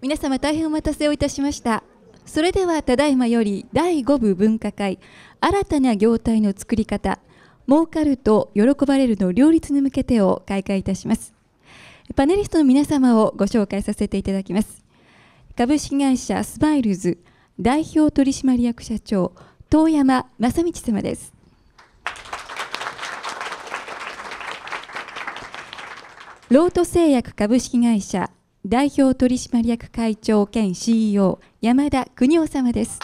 皆様大変お待たせをいたしましたそれではただいまより第5部分科会新たな業態の作り方儲かると喜ばれるの両立に向けてを開会いたしますパネリストの皆様をご紹介させていただきます株式会社スマイルズ代表取締役社長遠山正道様ですロート製薬株式会社代表取締役会長兼 CEO 山田邦夫様です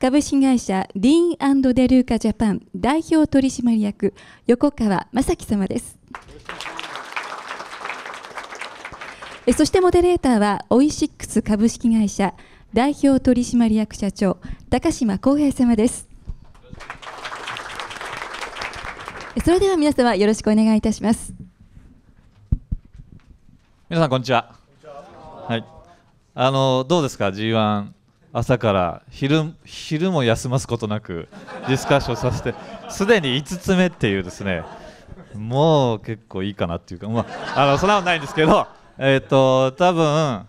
株式会社ディーンデルーカジャパン代表取締役横川正樹様ですそしてモデレーターはオイシックス株式会社代表取締役社長高島康平様ですそれでは皆様よろしくお願いいたします皆さんこんにちは。はい。あのどうですか G1 朝から昼昼も休ますことなくディスカッションさせてすでに5つ目っていうですねもう結構いいかなっていうかまああのそんなことないんですけどえっ、ー、と多分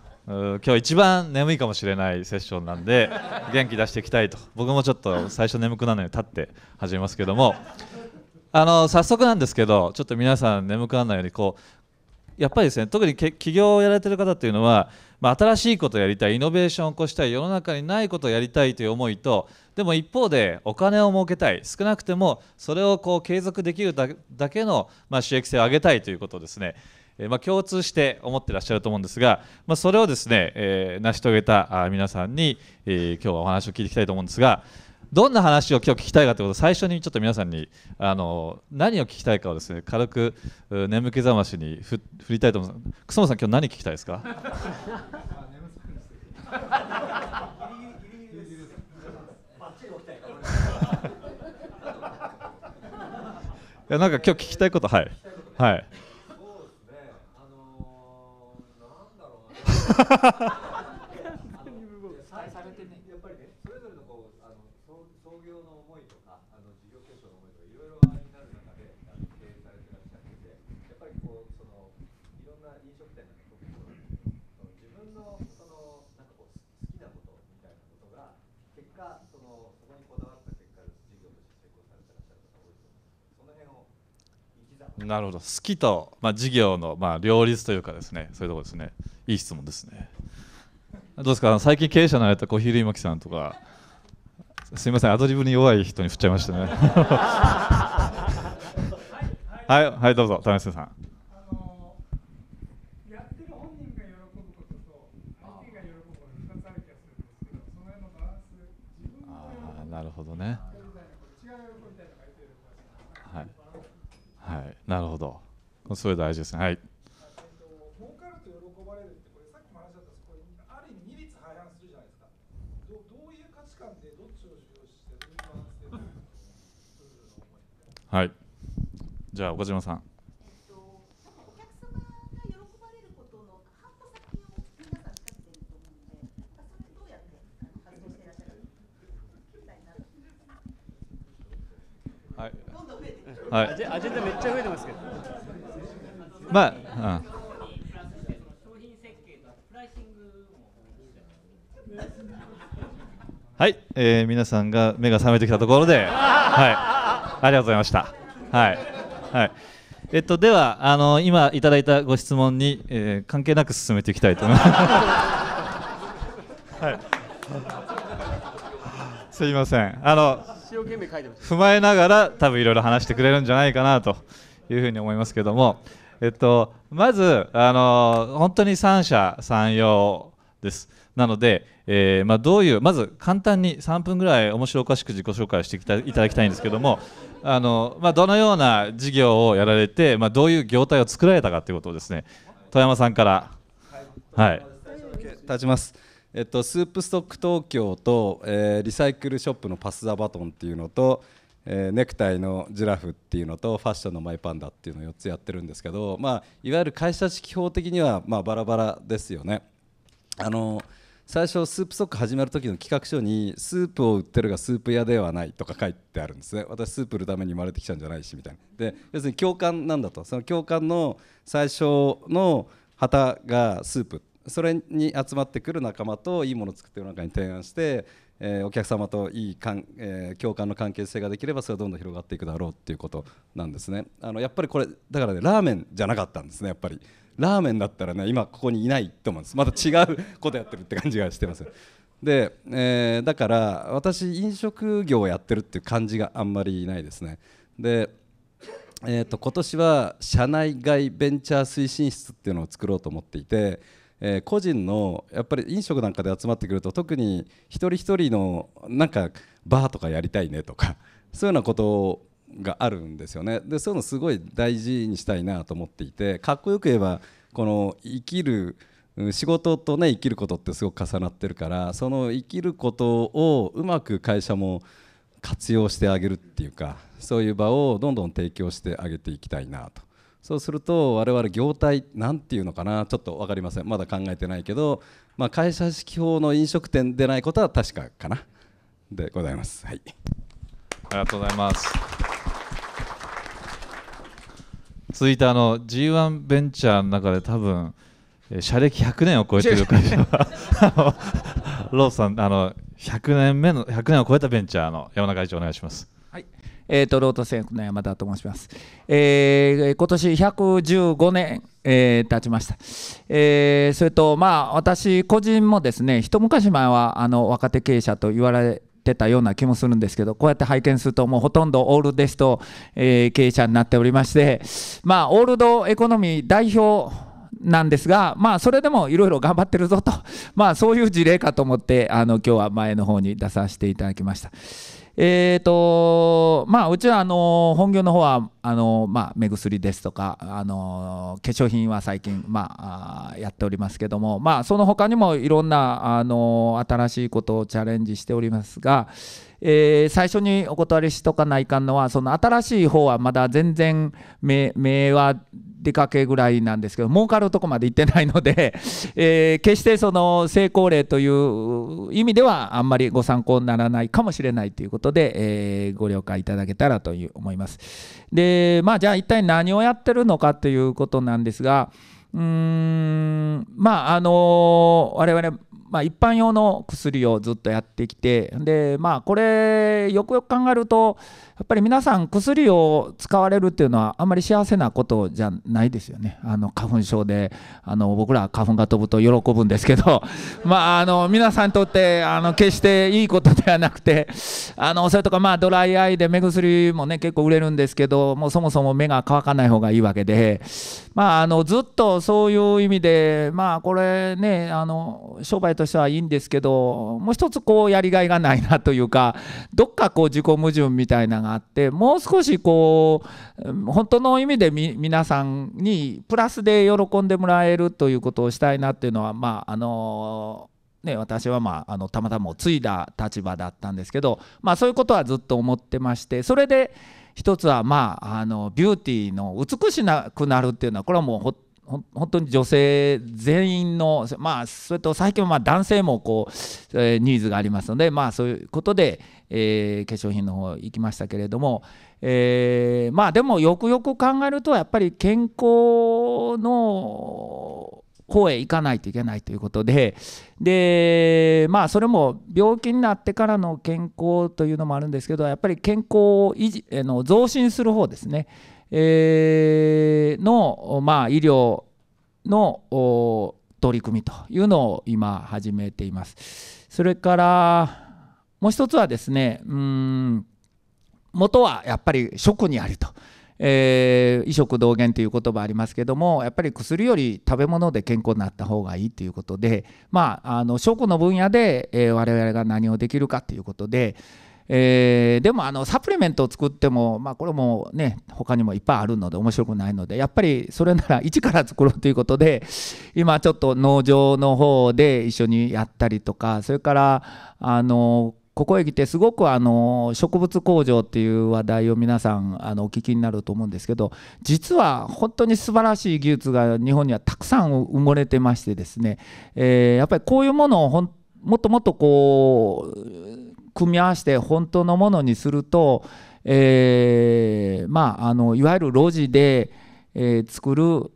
今日一番眠いかもしれないセッションなんで元気出していきたいと僕もちょっと最初眠くなるのに立って始めますけどもあの早速なんですけどちょっと皆さん眠くならないようにこうやっぱりですね特に起業をやられてる方っていうのは、まあ、新しいことをやりたいイノベーションを起こしたい世の中にないことをやりたいという思いとでも一方でお金を儲けたい少なくてもそれをこう継続できるだけの、まあ、収益性を上げたいということですね。えまあ、共通して思ってらっしゃると思うんですが、まあ、それをですね、えー、成し遂げた皆さんに、えー、今日はお話を聞いていきたいと思うんですが、どんな話を今日聞きたいかということを最初にちょっと皆さんにあの何を聞きたいかをですね軽く眠気覚ましにふ振りたいと思います。草野さん今日何聞きたいですか いやなんか今日聞きたいことはいはい。そうですね。あのー、なんだろうな。なるほど好きと、まあ、事業の、まあ、両立というかですねそういうところですねいい質問ですねどうですか最近経営者になった小比類巻さんとかすみませんアドリブに弱い人に振っちゃいましたね はい、はい、どうぞ田中さんなるほどね。はい、なるほど。それ大事ですね。はい。はい。じゃあ岡島さん。はい、アジェンダめっちゃ増えてますけどまあ、うんはい、えー、皆さんが目が覚めてきたところで、はい、ありがとうございました。はい、はい、えっと、では、あの、今いただいたご質問に、えー、関係なく進めていきたいと思います。はい。すいません、あの。生懸命書いてます踏まえながら多分いろいろ話してくれるんじゃないかなというふうに思いますけども、えっと、まず、あの本当に三者三様です。なので、えーまあ、どういうまず簡単に3分ぐらい面白おかしく自己紹介していただきたいんですけどもあの、まあ、どのような事業をやられて、まあ、どういう業態を作られたかということをですね富山さんから、はい、立ちます。えっと、スープストック東京と、えー、リサイクルショップのパス・ザ・バトンっていうのと、えー、ネクタイのジュラフっていうのとファッションのマイパンダっていうのを4つやってるんですけど、まあ、いわゆる会社指法的には、まあ、バラバラですよね。あの最初スープストック始まる時の企画書にスープを売ってるがスープ屋ではないとか書いてあるんですね私スープ売るために生まれてきたんじゃないしみたいなで要するに共感なんだとその共感の最初の旗がスープってそれに集まってくる仲間といいものを作っている中に提案して、えー、お客様といいかん、えー、共感の関係性ができればそれはどんどん広がっていくだろうっていうことなんですねあのやっぱりこれだからねラーメンじゃなかったんですねやっぱりラーメンだったらね今ここにいないと思うんですまた違うことやってるって感じがしてますで、えー、だから私飲食業をやってるっていう感じがあんまりないですねでえーと今年は社内外ベンチャー推進室っていうのを作ろうと思っていてえー、個人のやっぱり飲食なんかで集まってくると特に一人一人のなんかバーとかやりたいねとか そういうようなことがあるんですよねでそういうのすごい大事にしたいなと思っていてかっこよく言えばこの生きる仕事とね生きることってすごく重なってるからその生きることをうまく会社も活用してあげるっていうかそういう場をどんどん提供してあげていきたいなと。そうすると我々業態なんていうのかなちょっと分かりませんまだ考えてないけど、まあ、会社式法の飲食店でないことは確かかなでございます、はい、ありがとうございます続いてあの G1 ベンチャーの中で多分社歴100年を超えてる会社はローさんあの100年目の100年を超えたベンチャーの山中会長お願いしますえーと、ロート製薬の山田と申します。えー、今年115年、えー、経ちました。えー、それと、まあ、私個人もですね、一昔前はあの若手経営者と言われてたような気もするんですけどこうやって拝見するともうほとんどオールデスト、えー、経営者になっておりましてまあオールドエコノミー代表なんですが、まあ、それでもいろいろ頑張ってるぞと、まあ、そういう事例かと思って、あの今日は前の方に出させていただきました。えーとまあ、うちはあの本業の方はあのまあ、目薬ですとかあの化粧品は最近、まあ、やっておりますけども、まあ、その他にもいろんなあの新しいことをチャレンジしておりますが、えー、最初にお断りしとかないかんのはその新しい方はまだ全然目目は出かけぐらいなんですけど儲かるとこまで行ってないので、えー、決してその成功例という意味ではあんまりご参考にならないかもしれないということで、えー、ご了解いただけたらという思います。でまあじゃあ一体何をやってるのかということなんですがうーんまああの我々まあ、一般用の薬をずっとやってきてで、まあ、これよくよく考えるとやっぱり皆さん薬を使われるっていうのはあんまり幸せなことじゃないですよねあの花粉症であの僕ら花粉が飛ぶと喜ぶんですけど まああの皆さんにとってあの決していいことではなくてあのそれとかまあドライアイで目薬もね結構売れるんですけどもうそもそも目が乾かない方がいいわけでまああのずっとそういう意味でまあこれねあの商売としてはいいんですけどもう一つこうやりがいがないなというかどっかこう自己矛盾みたいながあってもう少しこう本当の意味で皆さんにプラスで喜んでもらえるということをしたいなっていうのはまああのね、私は、まあ、あのたまたま継いだ立場だったんですけど、まあ、そういうことはずっと思ってましてそれで一つは、まあ、あのビューティーの美しくなるっていうのはこれはもうほ本当に女性全員の、まあ、それと最近はま男性もこう、えー、ニーズがありますので、まあ、そういうことで、えー、化粧品の方行きましたけれども、えー、まあでもよくよく考えるとやっぱり健康の方へ行かないといけないということででまあそれも病気になってからの健康というのもあるんですけどやっぱり健康を維持の増進する方ですね、えー、の、まあ、医療の取り組みというのを今始めています。それからもう一つはですねうん元はやっぱり食にありと。えー、医食同源という言葉ありますけどもやっぱり薬より食べ物で健康になった方がいいということでまああの食の分野で、えー、我々が何をできるかということで、えー、でもあのサプリメントを作っても、まあ、これもね他にもいっぱいあるので面白くないのでやっぱりそれなら 一から作ろうということで今ちょっと農場の方で一緒にやったりとかそれからあのここへ来てすごくあの植物工場っていう話題を皆さんあのお聞きになると思うんですけど実は本当に素晴らしい技術が日本にはたくさん埋もれてましてですね、えやっぱりこういうものをもっともっとこう組み合わせて本当のものにすると、えまああのいわゆる路地でえー、作る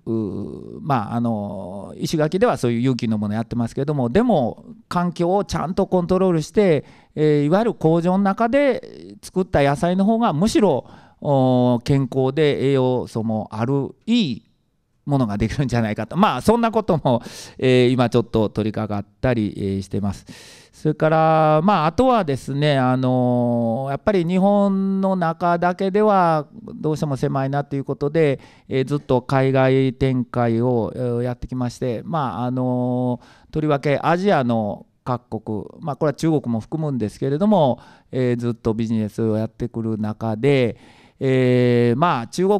まあ、あの石垣ではそういう勇気のものやってますけれどもでも環境をちゃんとコントロールして、えー、いわゆる工場の中で作った野菜の方がむしろ健康で栄養素もあるいいものができるんじゃないかとまあそんなことも、えー、今ちょっと取り掛かったり、えー、してます。それからまああとはですねあのー、やっぱり日本の中だけではどうしても狭いなということで、えー、ずっと海外展開をやってきましてまああのとりわけアジアの各国、まあ、これは中国も含むんですけれども、えー、ずっとビジネスをやってくる中で、えー、まあ中国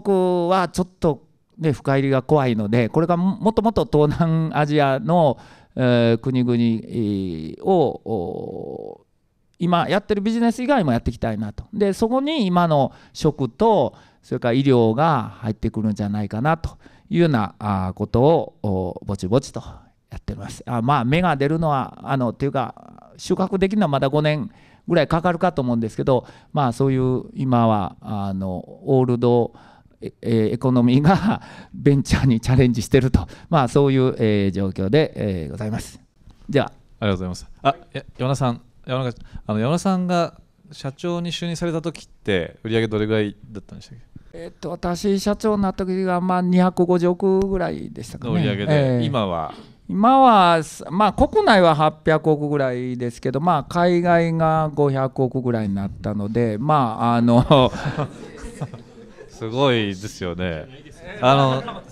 はちょっと、ね、深入りが怖いのでこれがもっともっと東南アジアの、えー、国々を今やってるビジネス以外もやっていきたいなとでそこに今の食とそれから医療が入ってくるんじゃないかなというようなことをぼちぼちとやってますあまあ芽が出るのはあのっていうか収穫できるのはまだ5年ぐらいかかるかと思うんですけどまあそういう今はあのオールドえエコノミーが ベンチャーにチャレンジしてると、まあ、そういう、えー、状況で、えー、ございます。ではありがとうございます。あ山田さん山田あの山田さんが社長に就任された時って売上どれぐらいだったんでしたっけえっと私社長になった時がまあ250億ぐらいでしたかね。売上で、えー、今は今は、まあ、国内は800億ぐらいですけど、まあ、海外が500億ぐらいになったので、まあ、あのすごいですよね。あ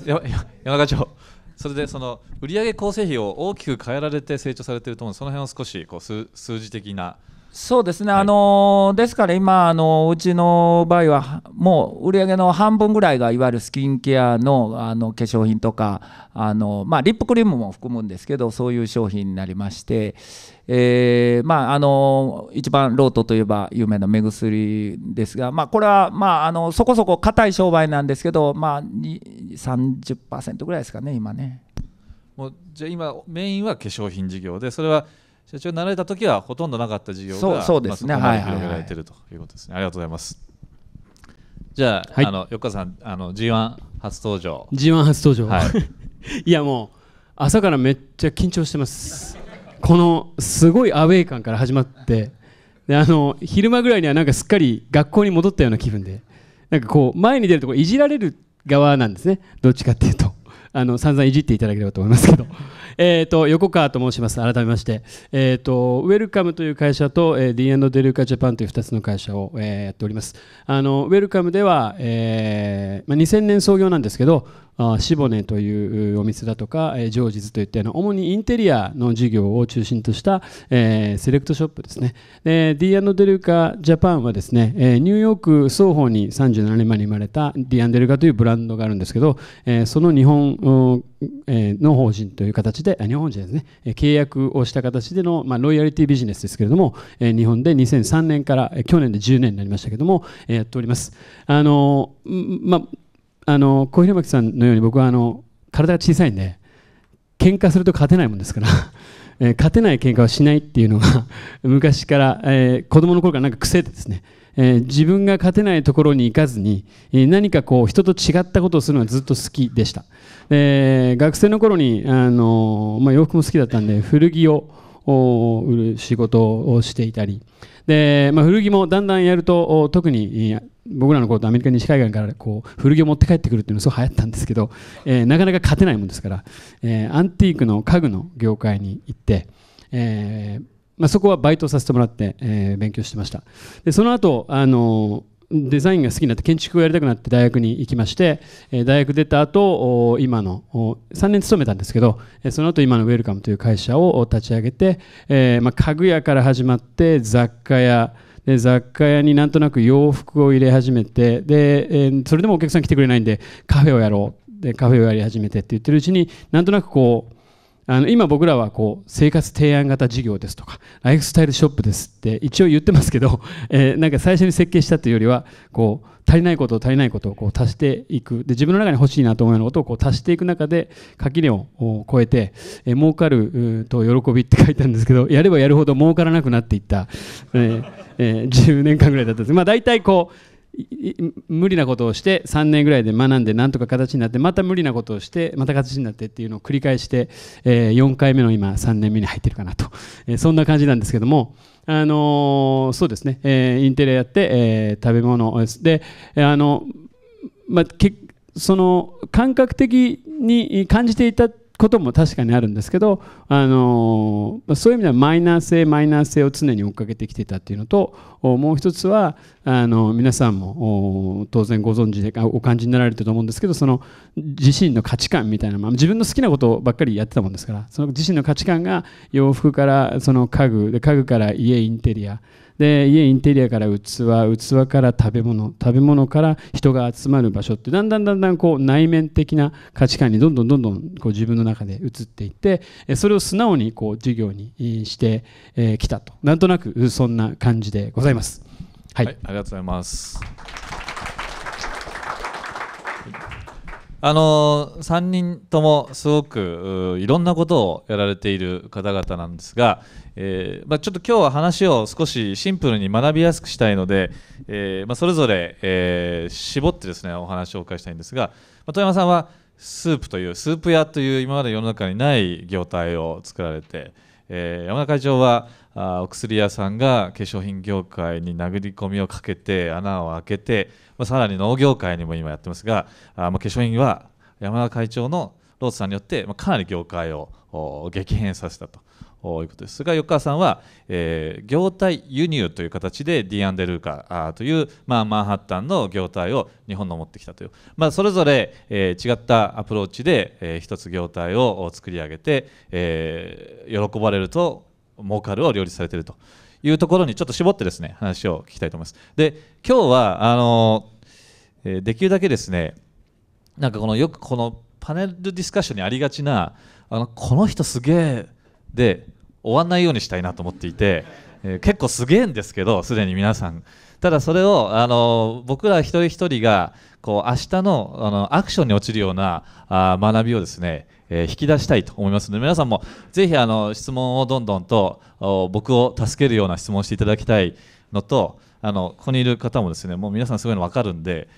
の山中長それでその売上構成比を大きく変えられて成長されていると思うのでその辺を少しこう数字的なそうですね、はい、あのですから今あの、うちの場合は、もう売り上げの半分ぐらいがいわゆるスキンケアのあの化粧品とか、あのまあ、リップクリームも含むんですけど、そういう商品になりまして、えー、まあ、あの一番ロートといえば有名な目薬ですが、まあ、これは、まあ、あのそこそこ硬い商売なんですけど、まあ、30%ぐらいですかね、今ね。もうじゃ今メインは化粧品事業でそれは社長になられた時はほとんどなかった事業がそうですね、まあ、そ広げられてるということですね、はいはいはい、ありがとうございますじゃあはい、あの横川さんあの G1 初登場 G1 初登場、はい、いやもう朝からめっちゃ緊張してますこのすごいアウェー感から始まってであの昼間ぐらいにはなんかすっかり学校に戻ったような気分でなんかこう前に出るとこいじられる側なんですねどっちかっていうとあの散々いじっていただければと思いますけど えっと横川と申します改めまして、えーと、とウェルカムという会社と、えー、D&D デルカジャパンという2つの会社を、えー、やっておりますあのウェルカムでは、えーまあ、2000年創業なんですけどあシボネというお店だとか、えジョージズといったような主にインテリアの事業を中心とした、えー、セレクトショップですねでド・デルカジャパンはですね、えニューヨーク双方に37年前に生まれたディアド・デルカというブランドがあるんですけど、えその日本、えの法人という形で日本人ですね契約をした形での、まあ、ロイヤリティビジネスですけれども、え日本で2003年から去年で10年になりましたけども、えやっておりますあの、まああの小平巻さんのように僕はあの体が小さいんで喧嘩すると勝てないもんですから えー、勝てない喧嘩はしないっていうのが 昔から、えー、子供の頃からなんか癖でですね、えー、自分が勝てないところに行かずに、えー、何かこう人と違ったことをするのはずっと好きでした、えー、学生の頃に、あのまあ、洋服も好きだったんで古着を売る仕事をしていたりで、まあ、古着もだんだんやると特に僕らのことアメリカ西海岸からこう古着を持って帰ってくるっていうのがすごい流行ったんですけど、えー、なかなか勝てないもんですから、えー、アンティークの家具の業界に行って、えーまあ、そこはバイトさせてもらって、えー、勉強してましたでその後、あのデザインが好きになって建築をやりたくなって大学に行きまして、えー、大学出た後今の3年勤めたんですけどその後今のウェルカムという会社を立ち上げて、えーまあ、家具屋から始まって雑貨屋で雑貨屋になんとなく洋服を入れ始めてで、えー、それでもお客さん来てくれないんでカフェをやろうでカフェをやり始めてって言ってるうちになんとなくこうあの今僕らはこう生活提案型事業ですとかライフスタイルショップですって一応言ってますけど、えー、なんか最初に設計したというよりはこう足りないことを足りないことをこう足していくで自分の中に欲しいなと思うようなことをこう足していく中で垣根を超えて、えー、儲かると喜びって書いてあるんですけど やればやるほど儲からなくなっていった、えーえー、10年間ぐらいだったんですまあ大体こう無理なことをして3年ぐらいで学んでなんとか形になってまた無理なことをしてまた形になってっていうのを繰り返して、え4回目の今3年目に入ってるかなと、えそんな感じなんですけども、あのそうですね、えインテリアやって、え食べ物であの、まあ、その感覚的に感じていたってことも確かにあるんですけど、あのそういう意味ではマイナー性マイナー性を常に追っかけてきてたっていうのともう一つはあの皆さんも当然ご存知でお感じになられてると思うんですけどその自身の価値観みたいな、まあ、自分の好きなことばっかりやってたもんですからその自身の価値観が洋服からその家具で家具から家インテリアで家インテリアから器器から食べ物食べ物から人が集まる場所ってだんだんだんだんこう内面的な価値観にどんどんどんどんこう自分の中で移っていってそれを素直にこう授業にしてきたとなんとなくそんな感じでございます。はい、はい、ありがとうございます。あの3人ともすごくいろんなことをやられている方々なんですが、えーまあ、ちょっと今日は話を少しシンプルに学びやすくしたいので、えーまあ、それぞれ、えー、絞ってですねお話をお伺いしたいんですが、まあ、富山さんはスープというスープ屋という今まで世の中にない業態を作られて、えー、山田会長はあお薬屋さんが化粧品業界に殴り込みをかけて穴を開けて、まあ、さらに農業界にも今やってますがあ、まあ、化粧品は山田会長のローズさんによって、まあ、かなり業界を激変させたということです。が、横川さんは、えー、業態輸入という形でディアン・デルーカという、まあ、マンハッタンの業態を日本の持ってきたという、まあ、それぞれ、えー、違ったアプローチで、えー、一つ業態を作り上げて、えー、喜ばれると儲かるを両立されているというところにちょっと絞ってですね話を聞きたいと思います。で今日はあのー、できるだけですねなんかこのよくこのパネルディスカッションにありがちなあのこの人すげえで終わんないようにしたいなと思っていて、えー、結構すげえんですけどすでに皆さんただそれをあの僕ら一人一人がこう明日のあのアクションに落ちるようなあ学びをですね、えー、引き出したいと思いますので皆さんもぜひあの質問をどんどんと僕を助けるような質問をしていただきたいのとあのここにいる方もですねもう皆さんすごいの分かるんで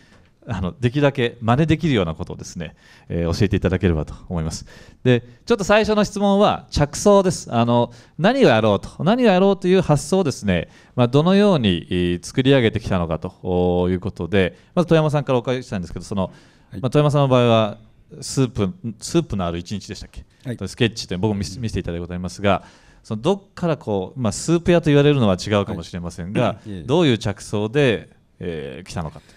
あのできるだけ真似できるようなことをですね、えー、教えていただければと思います。でちょっと最初の質問は着想ですあの何をやろうと何をやろうという発想をですね、まあ、どのように作り上げてきたのかということでまず富山さんからお伺いしたいんですけどその、はい、まあ、富山さんの場合はスープスープのある一日でしたっけ、はい、スケッチで僕も見せていただいてございますが。そのどっからこう、まあ、スープ屋と言われるのは違うかもしれませんが、はい、どういう着想で、えー、来たのかって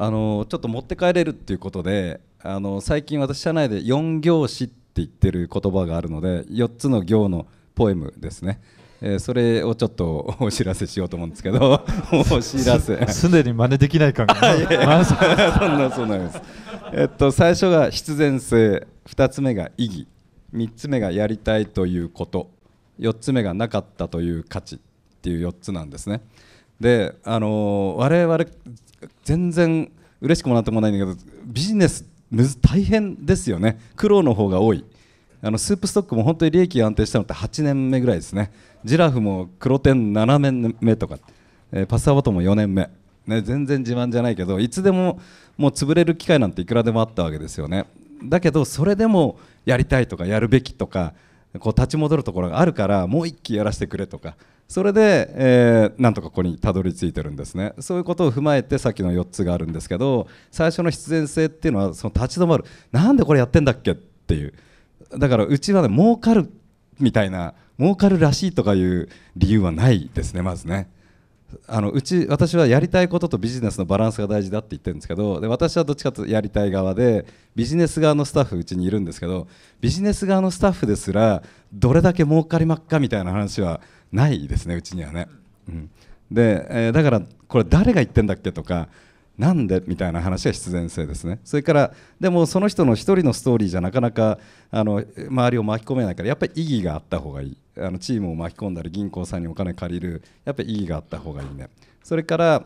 あのちょっと持って帰れるっていうことであの最近私社内で4行詞って言ってる言葉があるので4つの行のポエムですね。えー、それをちょっとお知らせしようと思うんですけど お知らせすでに真似できない感が そんなそうなんですえっと最初が必然性2つ目が意義3つ目がやりたいということ4つ目がなかったという価値っていう4つなんですねであのー、我々全然嬉しくもなってもないんだけどビジネス大変ですよね苦労の方が多いあのスープストックも本当に利益が安定したのって8年目ぐらいですねジラフも黒点7年目とか、えー、パスタボトも4年目、ね、全然自慢じゃないけどいつでももう潰れる機会なんていくらでもあったわけですよねだけどそれでもやりたいとかやるべきとかこう立ち戻るところがあるからもう一期やらせてくれとかそれで、えー、なんとかここにたどり着いてるんですねそういうことを踏まえてさっきの4つがあるんですけど最初の必然性っていうのはその立ち止まるなんでこれやってんだっけっていうだからうちはね儲かるみたいな儲かるらしいとかいう理由はないですねまずね。あのうち私はやりたいこととビジネスのバランスが大事だって言ってるんですけどで私はどっちかというとやりたい側でビジネス側のスタッフうちにいるんですけどビジネス側のスタッフですらどれだけ儲かりまっかみたいな話はないですねうちにはね、うん、で、えー、だからこれ誰が言ってんだっけとかなんでみたいな話は必然性ですねそれからでもその人の一人のストーリーじゃなかなかあの周りを巻き込めないからやっぱり意義があった方がいいあのチームを巻き込んだり銀行さんにお金借りるやっぱり意義があった方がいいねそれから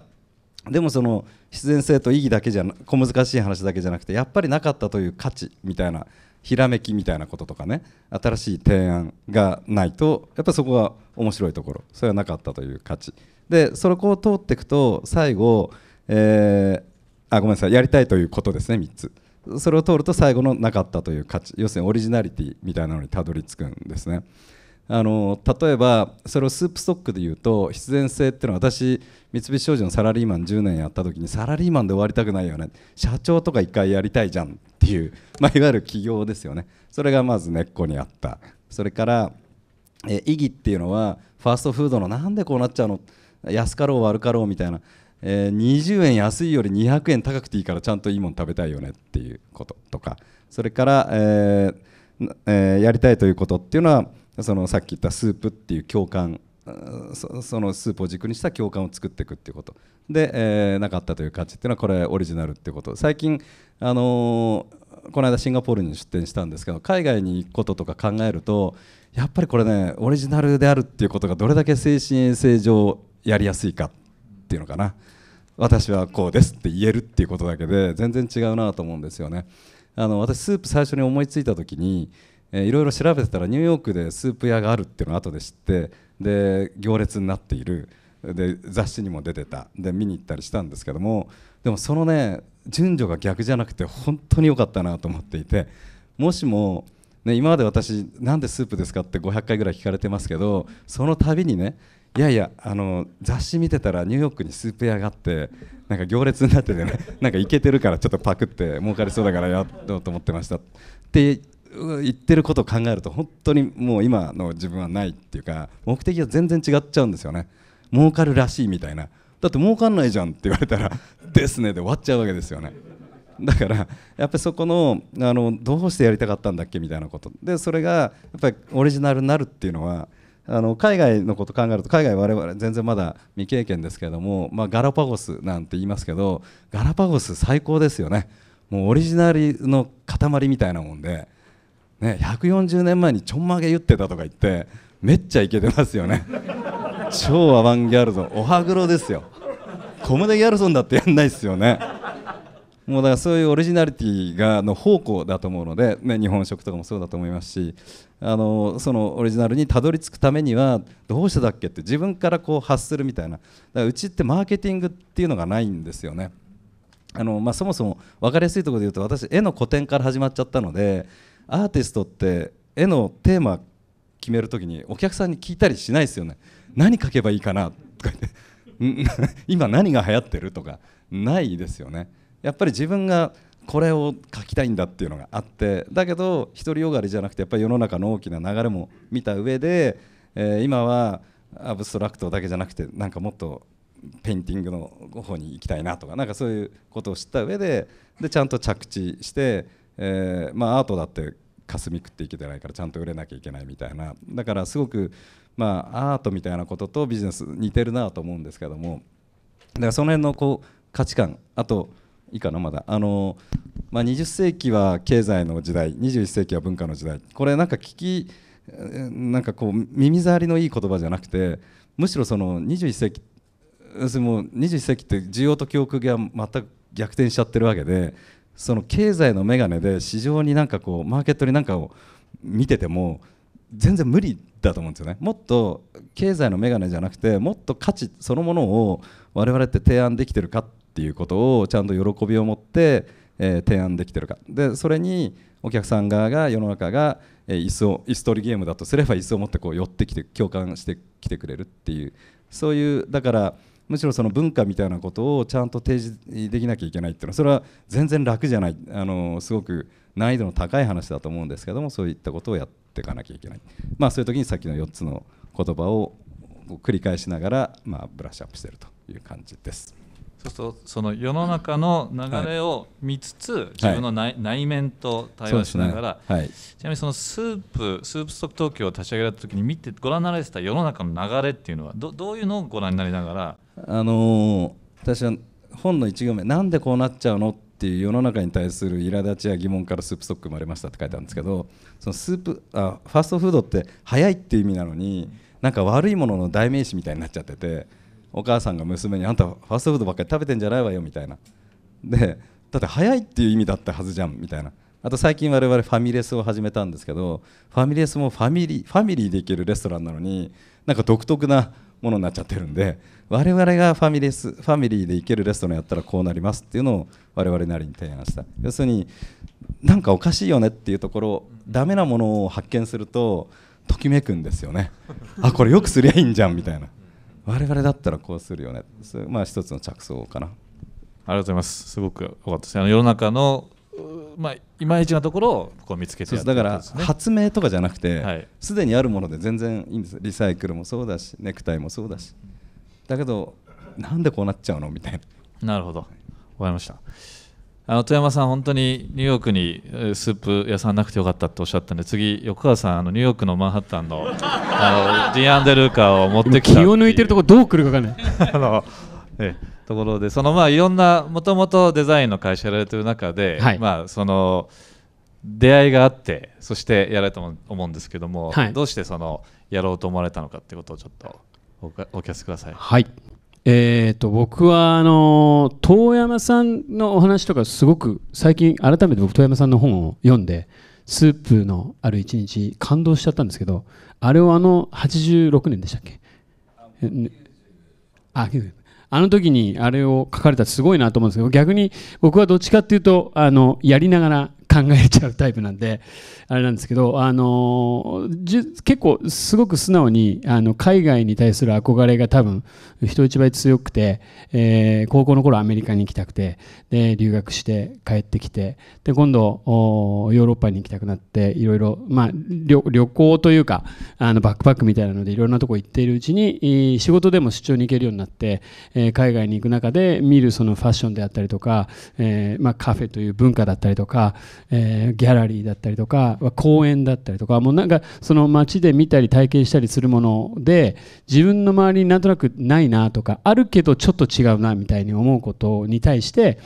でもその必然性と意義だけじゃ小難しい話だけじゃなくてやっぱりなかったという価値みたいなひらめきみたいなこととかね新しい提案がないとやっぱそこが面白いところそれはなかったという価値でそこを通っていくと最後、えー、あごめんなさいやりたいということですね3つそれを通ると最後のなかったという価値要するにオリジナリティみたいなのにたどり着くんですね。あの例えばそれをスープストックでいうと必然性っていうのは私三菱商事のサラリーマン10年やった時にサラリーマンで終わりたくないよね社長とか1回やりたいじゃんっていう、まあ、いわゆる起業ですよねそれがまず根っこにあったそれからえ意義っていうのはファーストフードのなんでこうなっちゃうの安かろう悪かろうみたいな、えー、20円安いより200円高くていいからちゃんといいもの食べたいよねっていうこととかそれから、えーえー、やりたいということっていうのはそのさっき言ったスープっていう共感そのスープを軸にした共感を作っていくっていうことで、えー、なかったという価値っていうのはこれオリジナルっていうこと最近、あのー、この間シンガポールに出店したんですけど海外に行くこととか考えるとやっぱりこれねオリジナルであるっていうことがどれだけ精神衛生上やりやすいかっていうのかな私はこうですって言えるっていうことだけで全然違うなと思うんですよね。あの私スープ最初に思いついた時にえいろいろ調べてたらニューヨークでスープ屋があるっていうのを後で知ってで行列になっているで雑誌にも出てたで見に行ったりしたんですけどもでもそのね順序が逆じゃなくて本当に良かったなと思っていてもしも、ね、今まで私なんでスープですかって500回ぐらい聞かれてますけどその度にねいやいやあの雑誌見てたらニューヨークにスープ屋があってなんか行列になっててねなんかいけてるからちょっとパクって儲かりそうだからやろうと思ってましたって言ってることを考えると本当にもう今の自分はないっていうか目的が全然違っちゃうんですよね儲かるらしいみたいなだって儲かんないじゃんって言われたら「ですね」で終わっちゃうわけですよねだからやっぱりそこのあのどうしてやりたかったんだっけみたいなことでそれがやっぱりオリジナルになるっていうのはあの海外のこと考えると海外我々全然まだ未経験ですけども、まあ、ガラパゴスなんて言いますけどガラパゴス最高ですよねもうオリジナルの塊みたいなもんで。ね、140年前にちょんまげ言ってたとか言ってめっちゃイケてますよね 超アバンギャルドお歯黒ですよコムデギャルソンだってやんないですよねもうだからそういうオリジナリティがの方向だと思うので、ね、日本食とかもそうだと思いますしあのそのオリジナルにたどり着くためにはどうしてだっけって自分からこう発するみたいなだからうちってマーケティングっていうのがないんですよねあの、まあ、そもそも分かりやすいところで言うと私絵の古典から始まっちゃったのでアーティストって絵のテーマ決める時にお客さんに聞いたりしないですよね何書けばいいかなとか言って 今何が流行ってるとかないですよねやっぱり自分がこれを描きたいんだっていうのがあってだけど独りよがりじゃなくてやっぱり世の中の大きな流れも見た上で、えー、今はアブストラクトだけじゃなくてなんかもっとペインティングの方に行きたいなとかなんかそういうことを知った上ででちゃんと着地してえー、まあ、アートだって霞くっていけてないからちゃんと売れなきゃいけないみたいなだからすごく、まあ、アートみたいなこととビジネス似てるなと思うんですけどもだからその辺のこう価値観あといいかなまだあの、まあ、20世紀は経済の時代21世紀は文化の時代これなんか聞きなんかこう耳障りのいい言葉じゃなくてむしろその21世紀もう21世紀って需要と供給が全く逆転しちゃってるわけでその経済の眼鏡で市場になんかこうマーケットになんかを見てても全然無理だと思うんですよねもっと経済の眼鏡じゃなくてもっと価値そのものを我々って提案できてるかっていうことをちゃんと喜びを持って、えー、提案できてるかでそれにお客さん側が世の中が、えー、椅子を椅子取りゲームだとすれば椅子を持ってこう寄ってきて共感してきてくれるっていうそういうだからむしろその文化みたいなことをちゃんと提示できなきゃいけないっていうのはそれは全然楽じゃないあのすごく難易度の高い話だと思うんですけどもそういったことをやっていかなきゃいけない、まあ、そういう時にさっきの4つの言葉を繰り返しながら、まあ、ブラッシュアップしてるという感じです。そうするとその世の中の流れを見つつ、はい、自分の内,、内面と対話しながら、ねはい、ちなみにそのスープスープストック東京を立ち上げた時に見てご覧になられてた世の中の流れっていうのはどどういうのをご覧になりながら、あのー、私は本の1行目「なんでこうなっちゃうの?」っていう世の中に対する苛立ちや疑問からスープストック生まれましたって書いてあるんですけどそのスープあファーストフードって早いっていう意味なのになんか悪いものの代名詞みたいになっちゃってて。お母さんが娘に「あんたファストフードばっかり食べてんじゃないわよ」みたいなでだって早いっていう意味だったはずじゃんみたいなあと最近我々ファミレスを始めたんですけどファミレスもファミリーファミリーで行けるレストランなのになんか独特なものになっちゃってるんで我々がファミレスファミリーで行けるレストランやったらこうなりますっていうのを我々なりに提案した要するになんかおかしいよねっていうところダメなものを発見するとときめくんですよねあこれよくすりゃいいんじゃんみたいな。我々だったらこうするよねまあ一つの着想かなありがとうございますすごく良かったですあの世の中のまいまいちなところをこう見つけて、ね、だから発明とかじゃなくてすで、い、にあるもので全然いいんですリサイクルもそうだしネクタイもそうだしだけどなんでこうなっちゃうのみたいななるほどわかりましたあの富山さん、本当にニューヨークにスープ屋さんなくてよかったっておっしゃったんで、次、横川さん、あのニューヨークのマンハッタンの あのディアン・デルーカーを持ってきた気を抜いてるところ、どう来るかがね。あのえところで、そのまあいろんな、もともとデザインの会社やられてる中で、はい、まあその出会いがあって、そしてやられたと思うんですけども、はい、どうしてそのやろうと思われたのかってことをちょっとおお聞かせください。はいえーと、僕はあの遠山さんのお話とかすごく最近改めて僕遠山さんの本を読んで「スープのある一日」感動しちゃったんですけどあれをあの86年でしたっけああの時にあれを書かれたらすごいなと思うんですけど逆に僕はどっちかっていうとあのやりながら考えちゃうタイプなんであれなんですけどあの結構すごく素直にあの海外に対する憧れが多分人一倍強くて、えー、高校の頃アメリカに行きたくてで留学して帰ってきてで今度ヨーロッパに行きたくなっていろいろ、まあ、旅行というかあのバックパックみたいなのでいろんなとこ行っているうちに仕事でも出張に行けるようになって、えー、海外に行く中で見るそのファッションであったりとか、えーまあ、カフェという文化だったりとか、えー、ギャラリーだったりとか公園だったりとかもうなんかその街で見たり体験したりするもので自分の周りになんとなくないなとかあるけどちょっと違うなみたいに思うことに対して、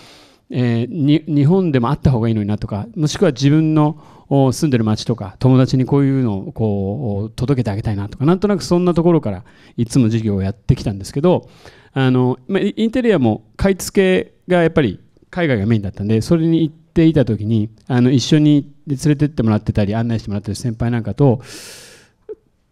えー、日本でもあった方がいいのになとかもしくは自分の住んでる街とか友達にこういうのをこう届けてあげたいなとかなんとなくそんなところからいつも授業をやってきたんですけどあのインテリアも買い付けがやっぱり海外がメインだったんでそれに行って。ていた時にあの一緒に連れてってもらってたり案内してもらってる先輩なんかと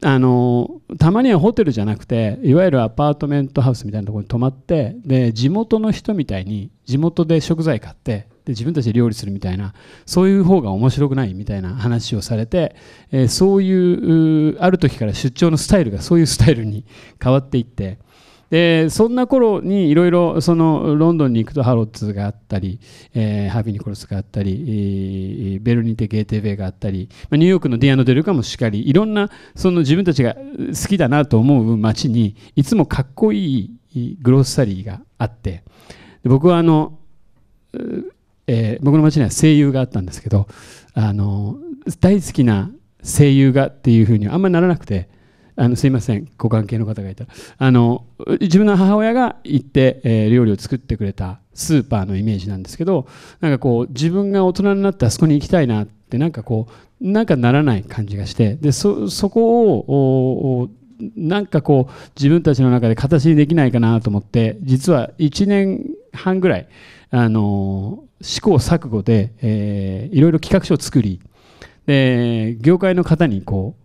あのたまにはホテルじゃなくていわゆるアパートメントハウスみたいなところに泊まってで地元の人みたいに地元で食材買ってで自分たちで料理するみたいなそういう方が面白くないみたいな話をされて、えー、そういうある時から出張のスタイルがそういうスタイルに変わっていってでそんな頃にいろいろそのロンドンに行くとハロッツがあったり、えー、ハービー・ニコルスがあったり、えー、ベルニテ・ゲーテ・ベイがあったり、まあ、ニューヨークのディアノ・デルカもしかりいろんなその自分たちが好きだなと思う街にいつもかっこいいグロッサリーがあって僕はあの、えー、僕の街には声優があったんですけどあの大好きな声優がっていうふうにあんまりならなくて。あのすいませんご関係の方がいたあの自分の母親が行って、えー、料理を作ってくれたスーパーのイメージなんですけどなんかこう自分が大人になってあそこに行きたいなってなんかこうなんかならない感じがしてでそこをなんかこう自分たちの中で形にできないかなと思って実は1年半ぐらいあの試行錯誤で、えー、いろいろ企画書を作りで業界の方にこう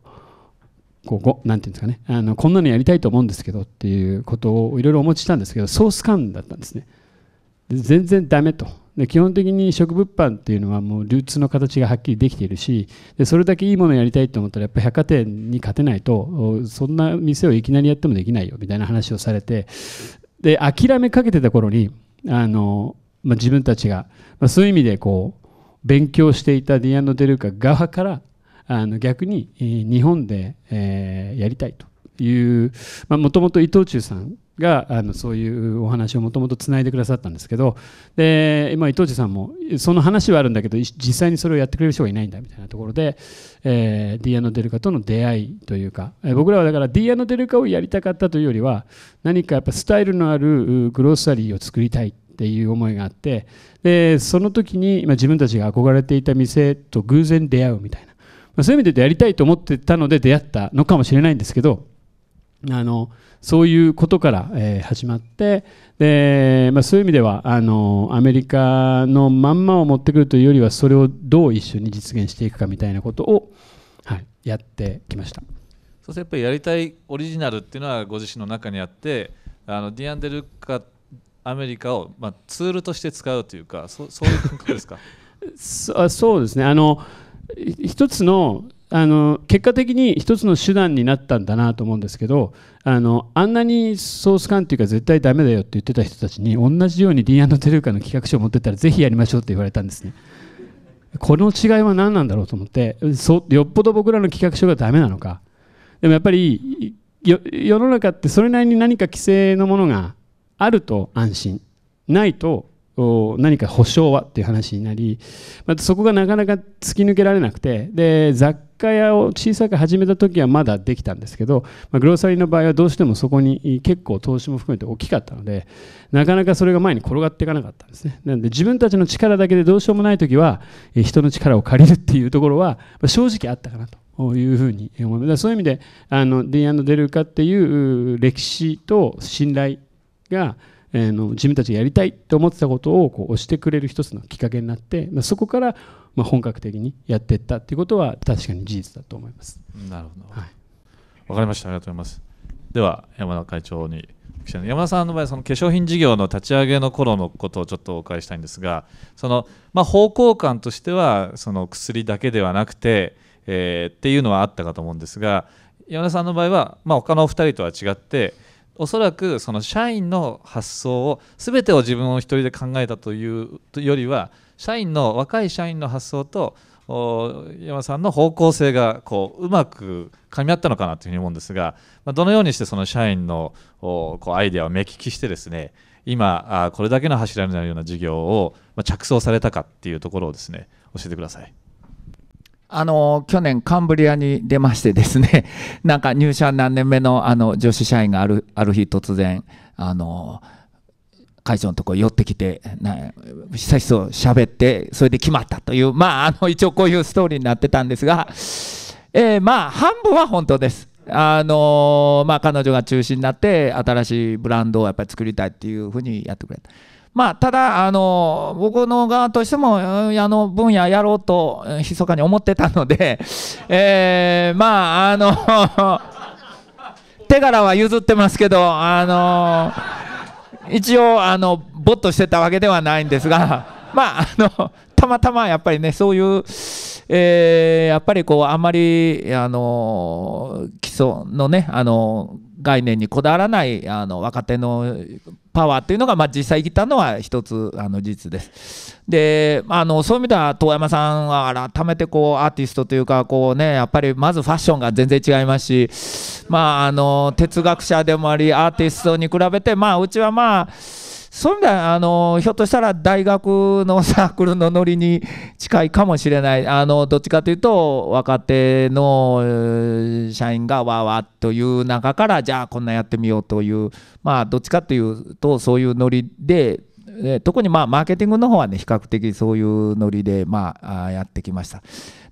こうごなんていうんですかねあのこんなのやりたいと思うんですけどっていうことをいろいろお持ちしたんですけどソース感だったんですね全然ダメとで基本的に食物販っていうのはもう流通の形がはっきりできているしでそれだけいいものをやりたいと思ったらやっぱ百貨店に勝てないとそんな店をいきなりやってもできないよみたいな話をされてで諦めかけてた頃にあの、まあ、自分たちが、まあ、そういう意味でこう勉強していたディアン・ノ・デルーカ側からあの逆に日本で、えー、やりたいというもともと伊藤忠さんがあのそういうお話をもともとつないでくださったんですけどで、まあ、伊藤忠さんもその話はあるんだけど実際にそれをやってくれる人がいないんだみたいなところで、えー、ディアノ・デルカとの出会いというか、えー、僕らはだからディアノ・デルカをやりたかったというよりは何かやっぱスタイルのあるグロッサリーを作りたいっていう思いがあってでその時に、まあ、自分たちが憧れていた店と偶然出会うみたいな。そういう意味でやりたいと思ってたので出会ったのかもしれないんですけどあのそういうことから、えー、始まってで、まあ、そういう意味ではあのアメリカのまんまを持ってくるというよりはそれをどう一緒に実現していくかみたいなことを、はい、やってきましたそしてやっぱりやりたいオリジナルっていうのはご自身の中にあってあのディアン・デルカアメリカを、まあ、ツールとして使うというかそそういう感覚ですか そそうですねあの一つのあの結果的に一つの手段になったんだなと思うんですけどあのあんなにソース感っていうか絶対ダメだよって言ってた人たちに同じように d テルーカの企画書を持ってったらぜひやりましょうって言われたんですね。この違いは何なんだろうと思ってそよっぽど僕らの企画書がダメなのかでもやっぱり世の中ってそれなりに何か規制のものがあると安心ないと何か保証はっていう話になり、ま、そこがなかなか突き抜けられなくてで雑貨屋を小さく始めた時はまだできたんですけど、まあ、グローサリーの場合はどうしてもそこに結構投資も含めて大きかったのでなかなかそれが前に転がっていかなかったんですねなので自分たちの力だけでどうしようもない時は人の力を借りるっていうところは正直あったかなというふうに思いますそういう意味であの D&D ルカっていう歴史と信頼がえー、の自分たちがやりたいって思ってたことをこう押してくれる一つのきっかけになって、まあ、そこからまあ本格的にやっていったということは確かに事実だと思います。なるほど、はい、かりましたありがとうございますでは山田会長に山田さんの場合その化粧品事業の立ち上げの頃のことをちょっとお伺いしたいんですがその、まあ、方向感としてはその薬だけではなくて、えー、っていうのはあったかと思うんですが山田さんの場合は、まあ、他のお二人とは違っておそらくその社員の発想を全てを自分を一人で考えたというよりは社員の若い社員の発想と山さんの方向性がこううまくかみ合ったのかなというふうに思うんですがどのようにしてその社員のこうアイデアを目利きしてですね今これだけの柱になるような事業を着想されたかっていうところをですね教えてください。あの去年カンブリアに出ましてですね なんか入社何年目のあの女子社員があるある日突然あの会長のとこ寄ってきてな久しそう喋ってそれで決まったというまああの一応こういうストーリーになってたんですが、えー、まあ半分は本当です。あのまあ、彼女が中心になって新しいブランドをやっぱり作りたいっていうふうにやってくれた。まあ、ただ、あの、僕の側としても、あの分野やろうと、密かに思ってたので、えー、まあ、あの、手柄は譲ってますけど、あの、一応、あの、ぼっとしてたわけではないんですが、まあ、あの、たまたまやっぱりね、そういう、えー、やっぱりこう、あんまり、あの、基礎のね、あの、概念にこだわらないあの若手のパワーっていうのが、まあ、実際いたのは一つあの事実です。であのそういう意味では遠山さんは改めてこうアーティストというかこう、ね、やっぱりまずファッションが全然違いますし、まあ、あの哲学者でもありアーティストに比べて、まあ、うちはまあそういう意味ではあのひょっとしたら大学のサークルのノリに近いかもしれないあのどっちかというと若手の社員がわわという中からじゃあこんなやってみようというまあどっちかというとそういうノリでえ特にまあマーケティングの方はね比較的そういうノリでまあやってきました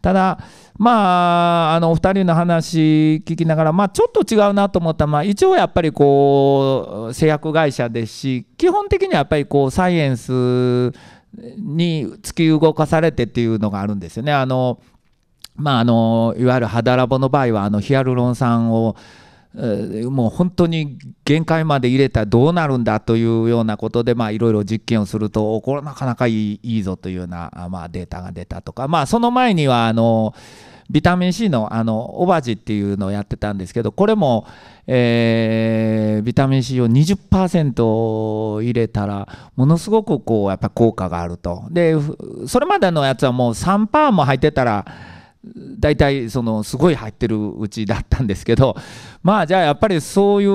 ただまあ、あの、お二人の話聞きながら、まあ、ちょっと違うなと思ったまあ、一応やっぱりこう、製薬会社ですし、基本的にはやっぱりこう、サイエンスに突き動かされてっていうのがあるんですよね。あの、まあ、あの、いわゆる肌ラボの場合は、あの、ヒアルロン酸を、もう本当に限界まで入れたらどうなるんだというようなことでいろいろ実験をするとこれなかなかいいぞというような、まあ、データが出たとか、まあ、その前にはあの、ビタミン C のあのオバジっていうのをやってたんですけどこれも、えー、ビタミン C を20%入れたらものすごくこうやっぱ効果があるとでそれまでのやつはもう3%も入ってたら大体そのすごい入ってるうちだったんですけど まあじゃあやっぱりそういう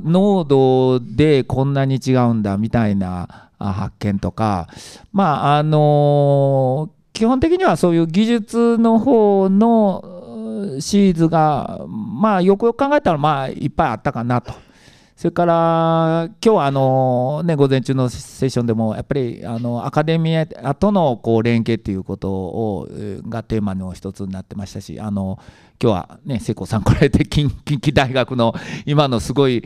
濃度でこんなに違うんだみたいな発見とかまああのー基本的にはそういう技術の方のシーズが、まあ、よくよく考えたら、まあ、いっぱいあったかなと。それから今日はあの、ね、午前中のセッションでもやっぱりあのアカデミアとのこう連携ということをがテーマの一つになってましたしあの今日は、聖子さん来られて 近畿大学の今のすごい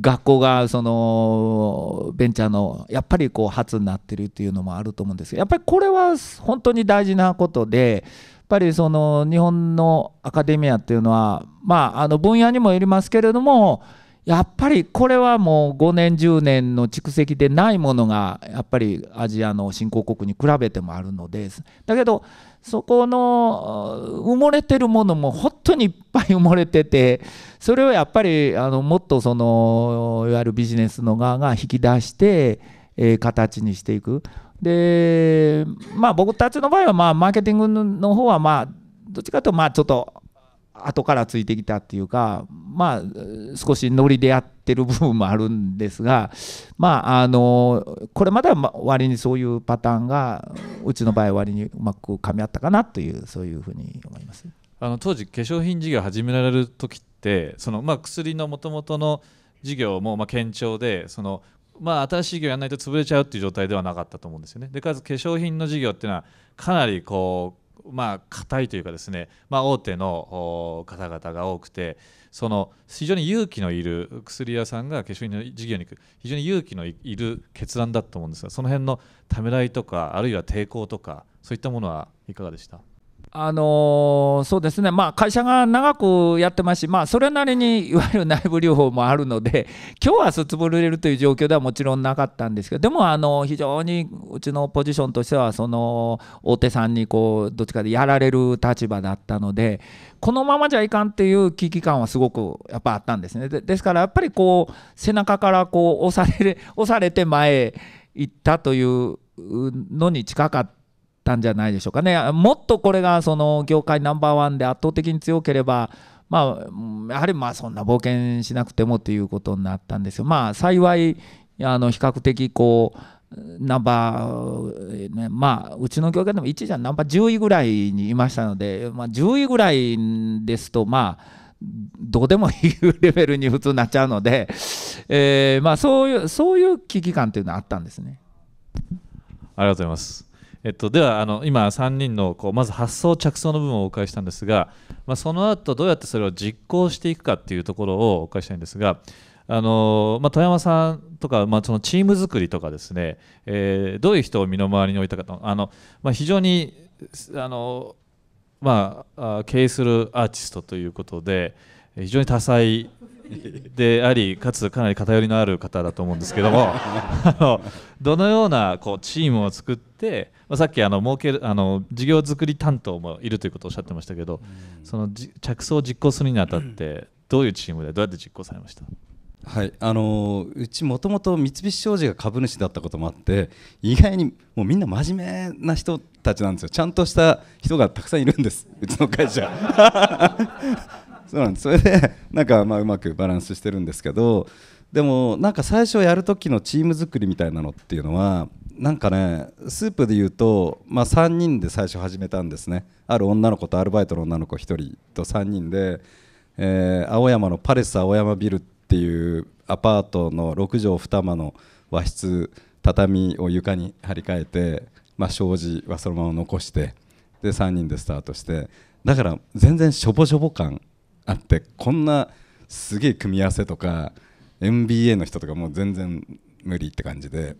学校がそのベンチャーのやっぱりこう初になってるっていうのもあると思うんですけどやっぱりこれは本当に大事なことで。やっぱりその日本のアカデミアっていうのは、まあ、あの分野にもよりますけれどもやっぱりこれはもう5年10年の蓄積でないものがやっぱりアジアの新興国に比べてもあるのですだけどそこの埋もれてるものも本当にいっぱい埋もれててそれをやっぱりあのもっとそのいわゆるビジネスの側が引き出して、え形にしていく。でまあ僕たちの場合はまあマーケティングの方はまあどっちかというとまあちょっと後からついてきたっていうかまあ少しノリでやってる部分もあるんですがまああのこれまでは割にそういうパターンがうちの場合割にうまく噛み合ったかなというそういうふうに思います。あの当時化粧品事業始められる時ってその、まあ、薬のもともとの事業も、まあ、堅調でその、まあ、新しい業やらないと潰れちゃうっていう状態ではなかったと思うんですよね。でかつ化粧品の事業っていうのはかなりこうまあ硬いというかですね、まあ、大手の方々が多くてその非常に勇気のいる薬屋さんが化粧品の事業に行く非常に勇気のいる決断だと思うんですがその辺のためらいとかあるいは抵抗とかそういったものはいかがでしたあのそうですね、まあ、会社が長くやってますし、まあ、それなりにいわゆる内部留保もあるので、今日はすつぶれるという状況ではもちろんなかったんですけど、でもあの非常にうちのポジションとしては、その大手さんにこうどっちかでやられる立場だったので、このままじゃいかんっていう危機感はすごくやっぱあったんですね。でですから、やっぱりこう背中からこう押され押されて前行ったというのに近かった。たんじゃないでしょうかね。もっとこれがその業界ナンバーワンで圧倒的に強ければ、まあ、やはりまあそんな冒険しなくてもということになったんですよ。まあ、幸いあの比較的こうナンバー、ね、まあうちの業界でも1位じゃナンバー10位ぐらいにいましたので、まあ、10位ぐらいですとまあどうでもいいレベルに普通になっちゃうので、えー、まあそういうそういう危機感というのはあったんですね。ありがとうございます。えっと、ではあの今3人のこうまず発想着想の部分をお伺いしたんですが、まあ、その後どうやってそれを実行していくかっていうところをお伺いしたいんですがあの、まあ、富山さんとか、まあ、そのチーム作りとかですね、えー、どういう人を身の回りに置いたかとあの、まあ、非常にあの、まあ、経営するアーティストということで非常に多彩でありかつかなり偏りのある方だと思うんですけども あのどのようなこうチームを作って、まあ、さっきあの儲けるあの事業作り担当もいるということをおっしゃってましたけど、その着想を実行するにあたってどういうチームでどうやって実行されましたはいあのー、うちもともと三菱商事が株主だったこともあって意外にもうみんな真面目な人たちなんですよちゃんとした人がたくさんいるんですうちの会社 そうなんですそれでなんかまあうまくバランスしてるんですけどでもなんか最初やる時のチーム作りみたいなのっていうのはなんかねスープで言うと、まあ、3人で最初始めたんですねある女の子とアルバイトの女の子1人と3人で、えー、青山のパレス青山ビルっていうアパートの6畳2間の和室畳を床に張り替えて、まあ、障子はそのまま残してで3人でスタートしてだから全然しょぼしょぼ感あってこんなすげえ組み合わせとか MBA の人とかもう全然無理って感じで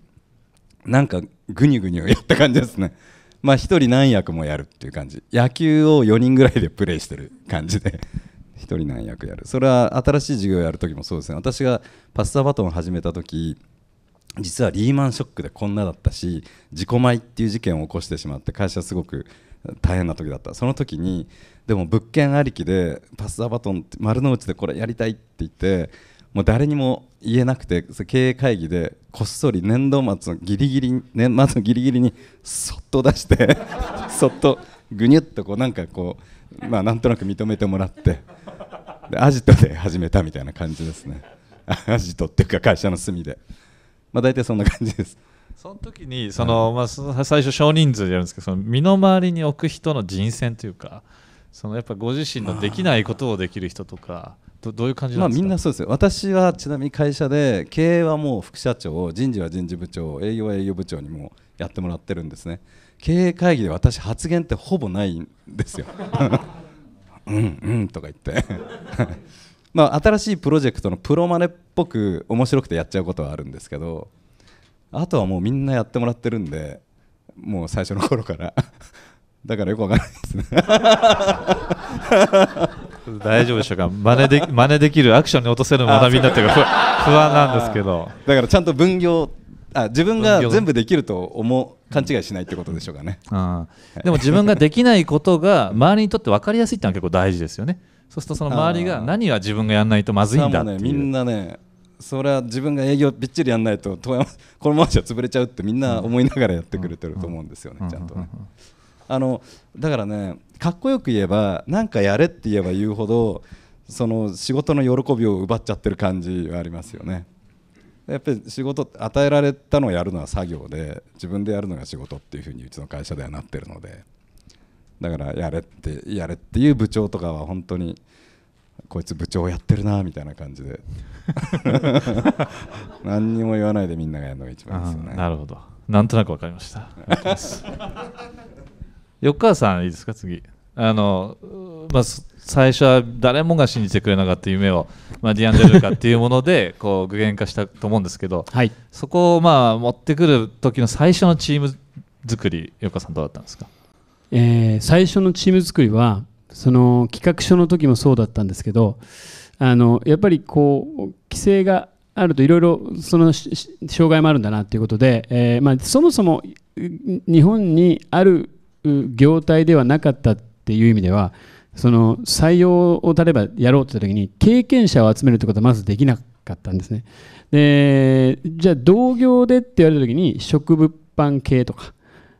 なんかぐにゅぐにゅやった感じですねまあ1人何役もやるっていう感じ野球を4人ぐらいでプレイしてる感じで1人何役やるそれは新しい授業やるときもそうですね私がパスタバトン始めた時実はリーマンショックでこんなだったし自己米っていう事件を起こしてしまって会社すごく大変な時だったその時にでも物件ありきでパス・アバトン丸の内でこれやりたいって言ってもう誰にも言えなくて経営会議でこっそり年度末のギリギリ年末のギリギリにそっと出して そっとぐにゅっとこうなんかこうまあなんとなく認めてもらってでアジトで始めたみたいな感じですねアジトっていうか会社の隅でまあ大体そんな感じですその時にその、まあ、最初少人数でやるんですけどその身の回りに置く人の人選というかそのやっぱご自身のできないことをできる人とかどどういう感じまあ、みんなそうですよ私はちなみに会社で経営はもう副社長人事は人事部長営業は営業部長にもやってもらってるんですね経営会議で私発言ってほぼないんですよ うんうんとか言って まあ、新しいプロジェクトのプロマネっぽく面白くてやっちゃうことはあるんですけどあとはもうみんなやってもらってるんでもう最初の頃から だからよくわからないですね 大丈夫でしょうか真似で真似できるアクションに落とせる学びになってる 不安なんですけどだからちゃんと分業あ自分が全部できると思う勘違いしないってことでしょうかね、うんでも自分ができないことが周りにとって分かりやすいってのは結構大事ですよねそうするとその周りが何は自分がやらないとまずいんだっていう、ね、みんなねそれは自分が営業びっちりやんないと このままじゃ潰れちゃうってみんな思いながらやってくれてると思うんですよねちゃんとね。あのだからねかっこよく言えば何かやれって言えば言うほどその仕事の喜びを奪っちゃってる感じはありますよね。やっぱり仕事与えられたのをやるのは作業で自分でやるのが仕事っていうふうにうちの会社ではなってるのでだからやれってやれっていう部長とかは本当に。こいつ部長やってるなみたいな感じで 何にも言わないでみんながやるのが一番ですよねなるほどなんとなくわかりました 横川さんいいですか次あの、まあ、最初は誰もが信じてくれなかった夢を、まあ、ディアンジェルカっていうもので こう具現化したと思うんですけど、はい、そこをまあ持ってくる時の最初のチーム作り横川さんどうだったんですか、えー、最初のチーム作りはその企画書の時もそうだったんですけどあのやっぱりこう規制があるといろいろその障害もあるんだなということで、えー、まあ、そもそも日本にある業態ではなかったっていう意味ではその採用を例えばやろうとした時に経験者を集めるということはまずできなかったんですねでじゃあ同業でって言われた時に植物販系とか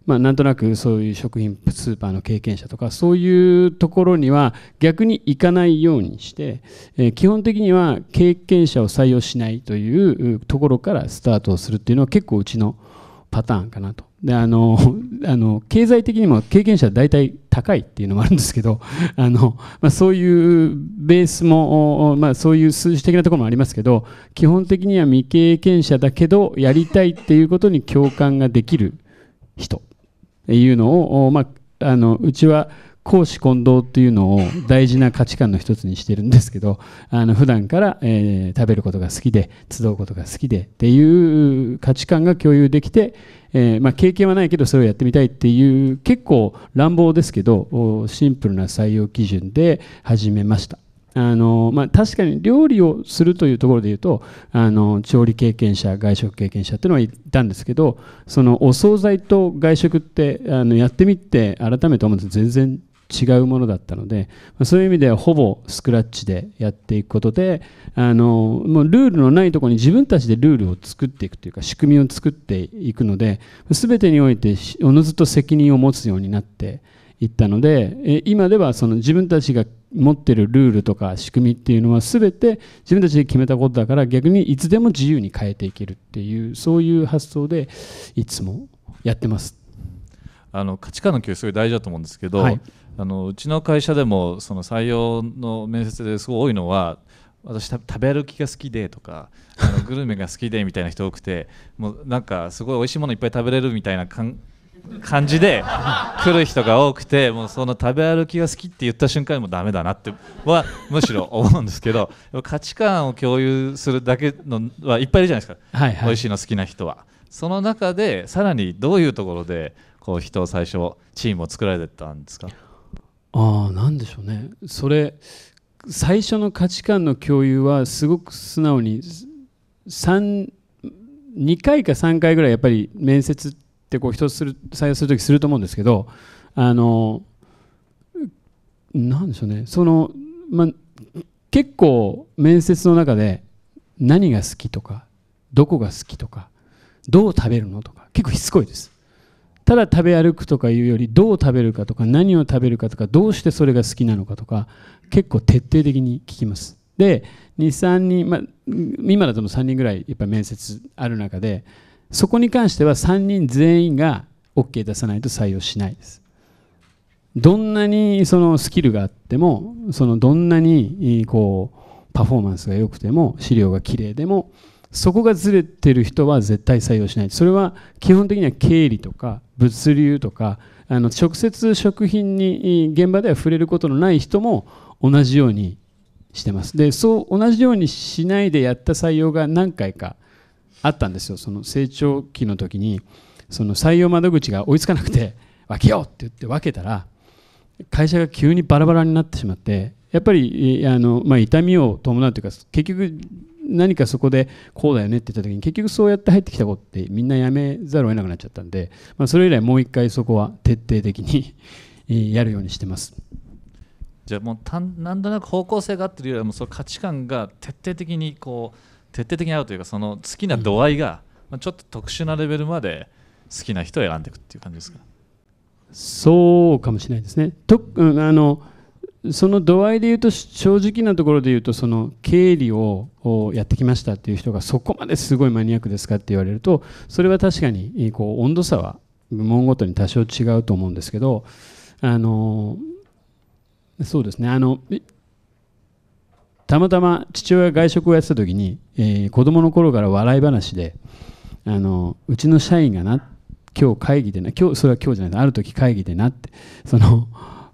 まあ、なんとなくそういう食品スーパーの経験者とかそういうところには逆に行かないようにして、え基本的には経験者を採用しないというところからスタートをするっていうのは結構うちのパターンかなと。であのあの経済的にも経験者大体高いっていうのもあるんですけど あの、まあ、そういうベースも、まあ、そういう数字的なところもありますけど基本的には未経験者だけどやりたいっていうことに共感ができる人いうのを、まあ、あのうちは公私混同っていうのを大事な価値観の一つにしてるんですけどあの普段から、えー、食べることが好きで集うことが好きでっていう価値観が共有できて、えー、まあ、経験はないけどそれをやってみたいっていう結構乱暴ですけどシンプルな採用基準で始めました。あのまあ、確かに料理をするというところでいうとあの調理経験者外食経験者というのはいたんですけどそのお惣菜と外食ってあのやってみて改めて思うと全然違うものだったのでそういう意味ではほぼスクラッチでやっていくことであのもうルールのないところに自分たちでルールを作っていくというか仕組みを作っていくので全てにおいておのずと責任を持つようになっていったので今ではその自分たちが持ってるルールとか仕組みっていうのは全て自分たちで決めたことだから逆にいつでも自由に変えていけるっていうそういう発想でいつもやってますあの価値観の共有すごい大事だと思うんですけど、はい、あのうちの会社でもその採用の面接ですごい多いのは私食べ歩きが好きでとかあのグルメが好きでみたいな人多くてもうなんかすごい美味しいものいっぱい食べれるみたいな感感じで来る人が多くてもうその食べ歩きが好きって言った瞬間にもうダメだなってはむしろ思うんですけど価値観を共有するだけのはいっぱいいるじゃないですか、はいはい、美味しいの好きな人は。その中でさらにどういうところでこう人を最初チームを作られてたんですかあなんでしょうねそれ最初の価値観の共有はすごく素直に2回か3回ぐらいやっぱり面接ってってこう一つする採用する時すると思うんですけどあのなんでしょうねその、まあ、結構面接の中で何が好きとかどこが好きとかどう食べるのとか結構しつこいですただ食べ歩くとかいうよりどう食べるかとか何を食べるかとかどうしてそれが好きなのかとか結構徹底的に聞きますで23人、まあ、今だとも3人ぐらいやっぱ面接ある中でそこに関しては3人全員が OK 出さないと採用しないですどんなにそのスキルがあってもそのどんなにこうパフォーマンスが良くても資料が綺麗でもそこがずれてる人は絶対採用しないそれは基本的には経理とか物流とかあの直接食品に現場では触れることのない人も同じようにしてますでそう同じようにしないでやった採用が何回かあったんですよその成長期の時にその採用窓口が追いつかなくて 分けようって言って分けたら会社が急にバラバラになってしまってやっぱりあの、まあ、痛みを伴うというか結局何かそこでこうだよねって言った時に結局そうやって入ってきた子ってみんなやめざるを得なくなっちゃったんで、まあ、それ以来もう一回そこは徹底的に やるようにしてます。じゃあもうたなんとなく方向性が合ってるよりもその価値観が徹底的にこう徹底的に合うというかその好きな度合いが、まちょっと特殊なレベルまで好きな人を選んでいくっていう感じですかそうかもしれないですね。とあのその度合いで言うと正直なところで言うとその経理をやってきましたっていう人がそこまですごいマニアックですかって言われるとそれは確かにこう温度差は門ごとに多少違うと思うんですけどあのそうですねあのたまたま父親が外食をやってた時に、えー、子供の頃から笑い話であのうちの社員がな今日会議でな今日それは今日じゃないある時会議でなってその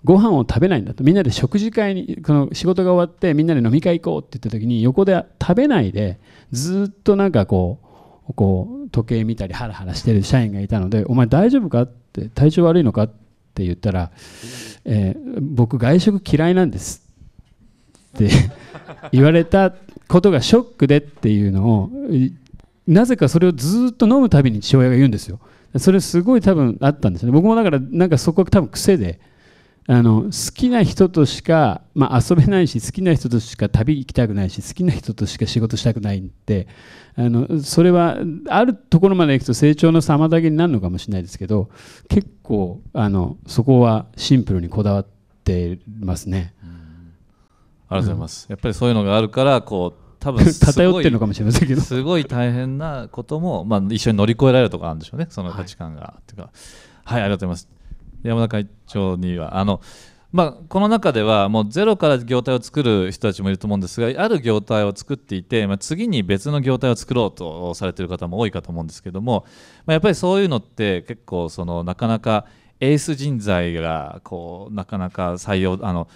ご飯を食べないんだとみんなで食事会にこの仕事が終わってみんなで飲み会行こうって言った時に横で食べないでずっとなんかこうこう時計見たりハラハラしてる社員がいたので「お前大丈夫か?」って「体調悪いのか?」って言ったら、えー、僕外食嫌いなんです」言われたことがショックでっていうのをなぜかそれをずっと飲むたびに父親が言うんですよそれすごい多分あったんですね僕もだからなんかそこは多分癖であの好きな人としか、まあ、遊べないし好きな人としか旅行きたくないし好きな人としか仕事したくないってあのそれはあるところまで行くと成長の妨げになるのかもしれないですけど結構あのそこはシンプルにこだわってますね。ありがとうございます、うん、やっぱりそういうのがあるからこう多分偏 ってるのかもしれませんけどすごい大変なことも、まあ、一緒に乗り越えられるとかあるんでしょうねその価値観が、はい、っていうかはいありがとうございます山田会長にはあのまあ、この中ではもうゼロから業態を作る人たちもいると思うんですがある業態を作っていて、まあ、次に別の業態を作ろうとされている方も多いかと思うんですけども、まあ、やっぱりそういうのって結構そのなかなかエース人材がこうなかなか採用あの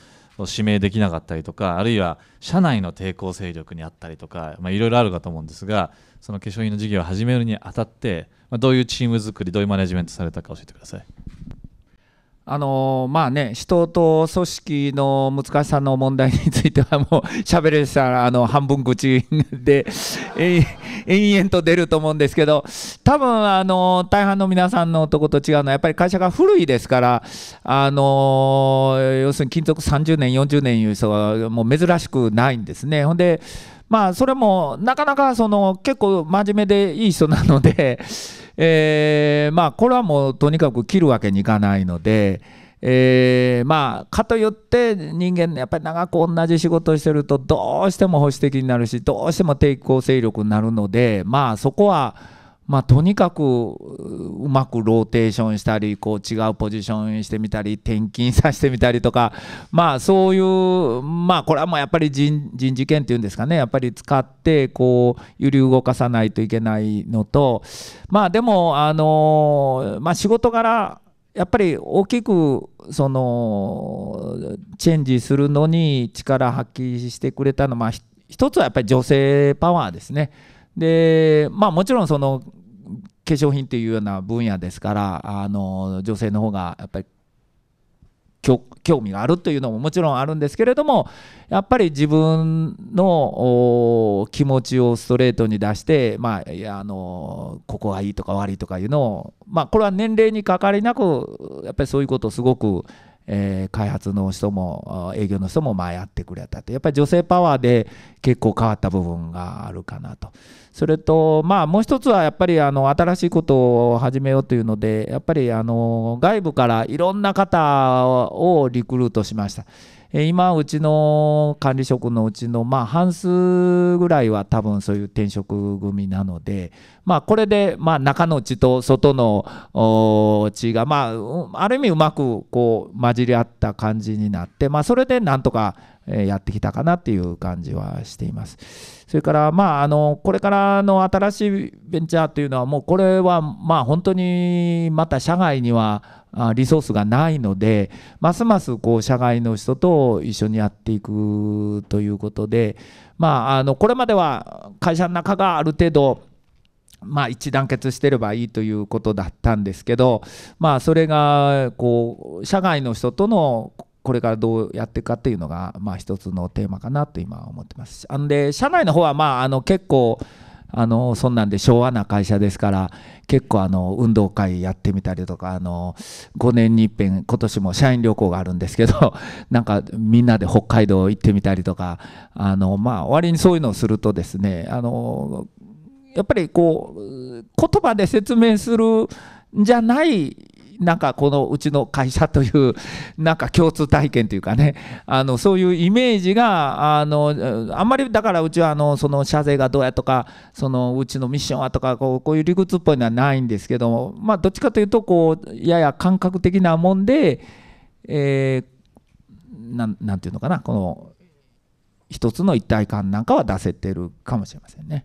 指名できなかったりとかあるいは社内の抵抗勢力にあったりとかいろいろあるかと思うんですがその化粧品の事業を始めるにあたって、まあ、どういうチーム作りどういうマネジメントされたか教えてください。あのまあね、人と組織の難しさの問題については、もう喋れたらあの半分口で 延々と出ると思うんですけど、多分あの大半の皆さんのとこと違うのは、やっぱり会社が古いですから、あの要するに勤続30年、40年いう人はもう珍しくないんですね。ほんでまあ、それもなかなかその結構真面目でいい人なのでえー、まあこれはもうとにかく切るわけにいかないので、えー、まあかといって人間やっぱり長く同じ仕事をしてるとどうしても保守的になるしどうしても抵抗勢力になるのでまあそこは。まあ、とにかくうまくローテーションしたりこう違うポジションしてみたり転勤させてみたりとか、まあ、そういう、まあ、これはもうやっぱり人事権っていうんですかねやっぱり使ってこう揺り動かさないといけないのと、まあ、でも、あのまあ、仕事柄やっぱり大きくそのチェンジするのに力発揮してくれたのは、まあ、一つはやっぱり女性パワーですね。でまあもちろんその化粧品というような分野ですからあの女性の方がやっぱり興味があるというのももちろんあるんですけれどもやっぱり自分の気持ちをストレートに出して、まあ、いやあのここがいいとか悪いとかいうのを、まあ、これは年齢にかかりなくやっぱりそういうことをすごくえー、開発の人も営業の人もまあやってくれたとやっぱり女性パワーで結構変わった部分があるかなとそれとまあもう一つはやっぱりあの新しいことを始めようというのでやっぱりあの外部からいろんな方をリクルートしました。今うちの管理職のうちのまあ半数ぐらいは多分そういう転職組なのでまあこれでまあ中の血と外の血がまあある意味うまくこう混じり合った感じになってまあそれでなんとかやってきたかなっていう感じはしています。それから、まあ、あのこれからの新しいベンチャーというのはもうこれはまあ本当にまた社外にはリソースがないのでますますこう社外の人と一緒にやっていくということで、まあ、あのこれまでは会社の中がある程度まあ、一致団結してればいいということだったんですけど、まあ、それがこう社外の人とのこれからどうやっていくかっていうのが、まあ、一つのテーマかなと今思ってます。あんで社内の方はまああの結構あのそんなんで昭和な会社ですから結構あの運動会やってみたりとかあの5年にいっぺん今年も社員旅行があるんですけど なんかみんなで北海道行ってみたりとかあのまあ割にそういうのをするとですねあのやっぱりこう言葉で説明するんじゃないなんかこのうちの会社というなんか共通体験というかねあのそういうイメージがあのあんまりだからうちはあのその社税がどうやとかそのうちのミッションはとかこうこういう理屈っぽいのはないんですけどもまあどっちかというとこうやや感覚的なもんで、えー、ななんていうのかなこの一つの一体感なんかは出せてるかもしれませんね。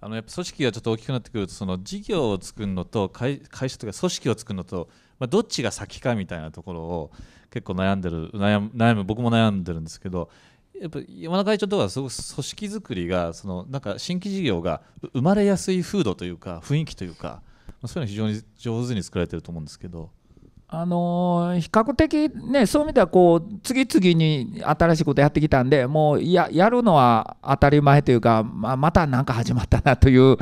あのやっぱ組織がちょっと大きくなってくるとその事業を作るのと会会社とか組織を作るのと、まあ、どっちが先かみたいなところを結構悩んでる悩む悩む僕も悩んでるんですけどやっぱ山中会長とかはすごく組織づくりがそのなんか新規事業が生まれやすい風土というか雰囲気というか、まあ、そういうの非常に上手に作られてると思うんですけど。あのー、比較的ね、そういう意味ではこう、次々に新しいことやってきたんで、もうややるのは当たり前というか、まあ、また何か始まったなという、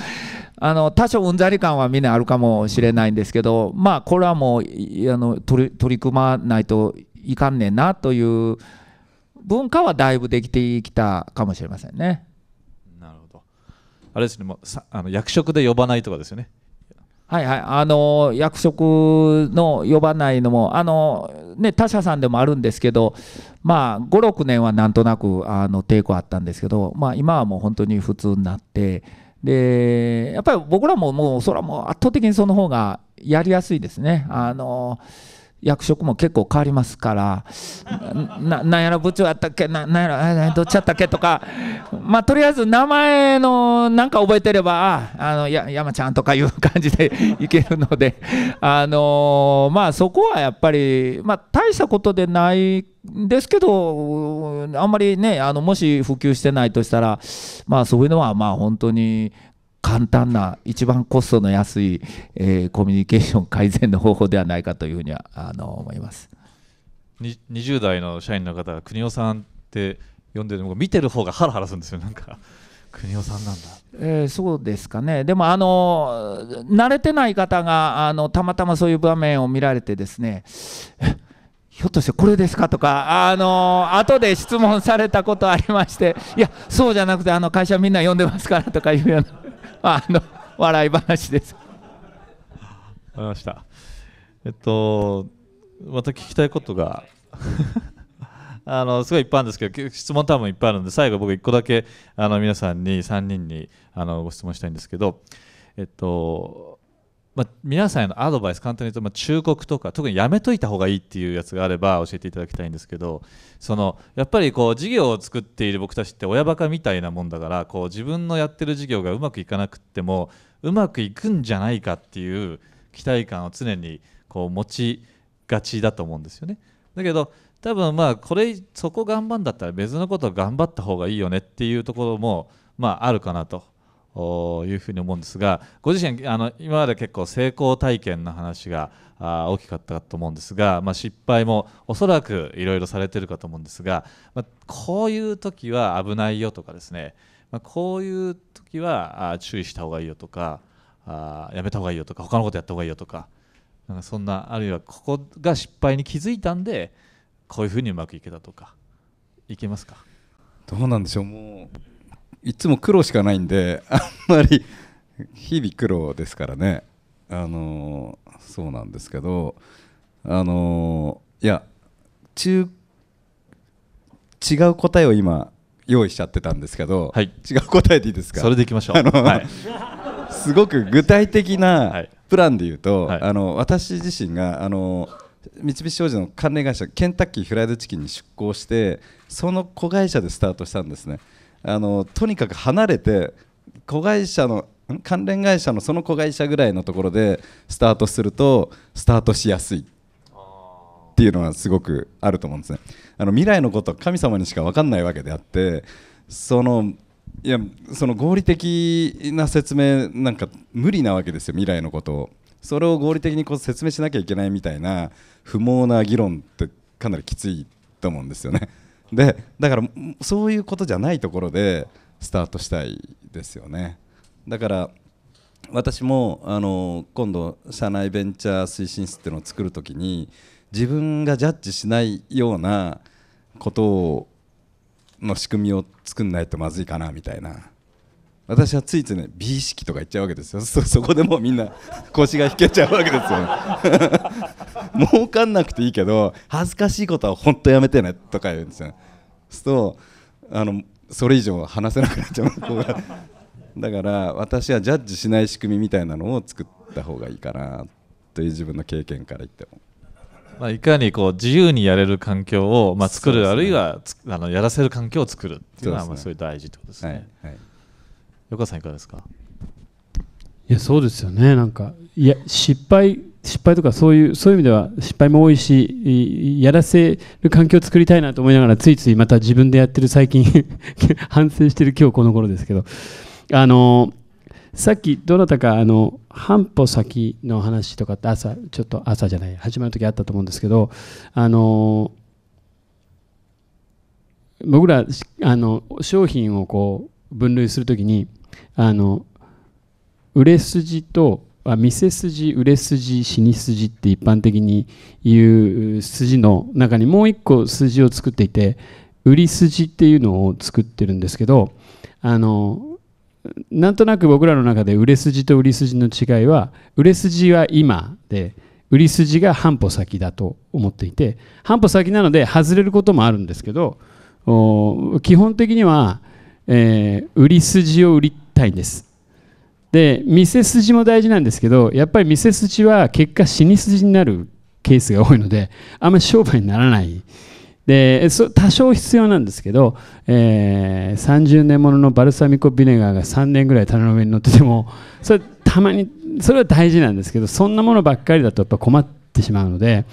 あの多少うんざり感はみんなあるかもしれないんですけど、まあ、これはもうあの取り取り組まないといかんねんなという文化はだいぶできてきたかもしれませんね。なるほど。あれですね、もうさあの役職で呼ばないとかですよね。はいはい、あの役職の呼ばないのもあの、ね、他社さんでもあるんですけど、まあ、5、6年はなんとなくあの抵抗あったんですけど、まあ、今はもう本当に普通になって、でやっぱり僕らももう、それはもう圧倒的にその方がやりやすいですね。あのー役職も結構変わりますからなんやら部長やったっけなんやらどっちやったっけとかまあとりあえず名前のなんか覚えてればああのや山ちゃんとかいう感じで いけるのであのまあそこはやっぱり、まあ、大したことでないですけどあんまりねあのもし普及してないとしたらまあそういうのはまあ本当に。簡単な一番コストの安い、えー、コミュニケーション改善の方法ではないかというふうにはあの思います20代の社員の方が国尾さんって呼んでるの見てる方がハラハラするんですよなんか。国尾さんなんだ、えー、そうですかね、でもあの慣れてない方があのたまたまそういう場面を見られて、ですねひょっとしてこれですかとか、あの後で質問されたことありまして、いや、そうじゃなくて、あの会社みんな呼んでますからとかいうような。あの笑い話です。わかりました。えっと、また聞きたいことが あのすごいいっぱいあるんですけど質問多分いっぱいあるんで最後僕1個だけあの皆さんに3人にあのご質問したいんですけどえっとまあ、皆さんへのアドバイス簡単に言うと、まあ、忠告とか特にやめといた方がいいっていうやつがあれば教えていただきたいんですけどそのやっぱりこう事業を作っている僕たちって親バカみたいなもんだからこう自分のやってる事業がうまくいかなくってもうまくいくんじゃないかっていう期待感を常にこう持ちがちだと思うんですよね。だけど多分まあこれそこ頑張んだったら別のこと頑張った方がいいよねっていうところもまああるかなというふうに思うんですがご自身あの今まで結構成功体験の話があ大きかったと思うんですが、まあ、失敗もおそらくいろいろされてるかと思うんですが、まあ、こういう時は危ないよとかですね、まあ、こういう時はあ注意した方がいいよとかあやめた方がいいよとか他のことやった方がいいよとかなんかそんなあるいはここが失敗に気づいたんでこういうふうにうまくいけたとかいけますかどうなんでしょうもういつも苦労しかないんであんまり日々苦労ですからねあのそうなんですけどあのいや中違う答えを今用意しちゃってたんですけど、はい、違う答えでいいですかそれでいきましょう、はい、すごく具体的なプランで言うと、はい、あの私自身があの三菱商事の関連会社ケンタッキーフライドチキンに出向してその子会社でスタートしたんですねあのとにかく離れて子会社の関連会社のその子会社ぐらいのところでスタートするとスタートしやすいっていうのはすごくあると思うんですね。あの未来のこと神様にしか分かんないわけであってそのいやその合理的な説明なんか無理なわけですよ未来のことをそれを合理的にこう説明しなきゃいけないみたいな不毛な議論ってかなりきついと思うんですよね。でだからそういうことじゃないところでスタートしたいですよねだから私もあの今度社内ベンチャー推進室っていうのを作る時に自分がジャッジしないようなことをの仕組みを作んないとまずいかなみたいな私はついついね美意識とか言っちゃうわけですよそこでもうみんな腰が引けちゃうわけですよ 儲かんなくていいけど恥ずかしいことは本当やめてねとか言うんですよそうするとあのそれ以上話せなくなっちゃう方が だから私はジャッジしない仕組みみたいなのを作った方がいいかなという自分の経験から言っても。まあ、いかにこう自由にやれる環境をまあ作る、ね、あるいはあのやらせる環境を作るっていうのはまあそういう大事ということですね。はい、はい横川さんいかがですかいやそうですよねなんかいや失敗失敗とかそういうそういう意味では失敗も多いしやらせる環境を作りたいなと思いながらついついまた自分でやってる最近 反省してる今日この頃ですけどあのさっきどなたかあの半歩先の話とかって朝ちょっと朝じゃない始まる時あったと思うんですけどあの僕らあの商品をこう分類するときにあの売れ筋とあせ筋売れ筋死に筋って一般的に言う筋の中にもう一個筋を作っていて売り筋っていうのを作ってるんですけどあのなんとなく僕らの中で売れ筋と売り筋の違いは売れ筋は今で売り筋が半歩先だと思っていて半歩先なので外れることもあるんですけど基本的にはえー、売り筋を売りたいんですでせ筋も大事なんですけどやっぱり見せ筋は結果死に筋になるケースが多いのであんまり商売にならないで多少必要なんですけど、えー、30年もののバルサミコビネガーが3年ぐらい棚の上に乗っててもそれたまにそれは大事なんですけどそんなものばっかりだとやっぱ困ってしまうので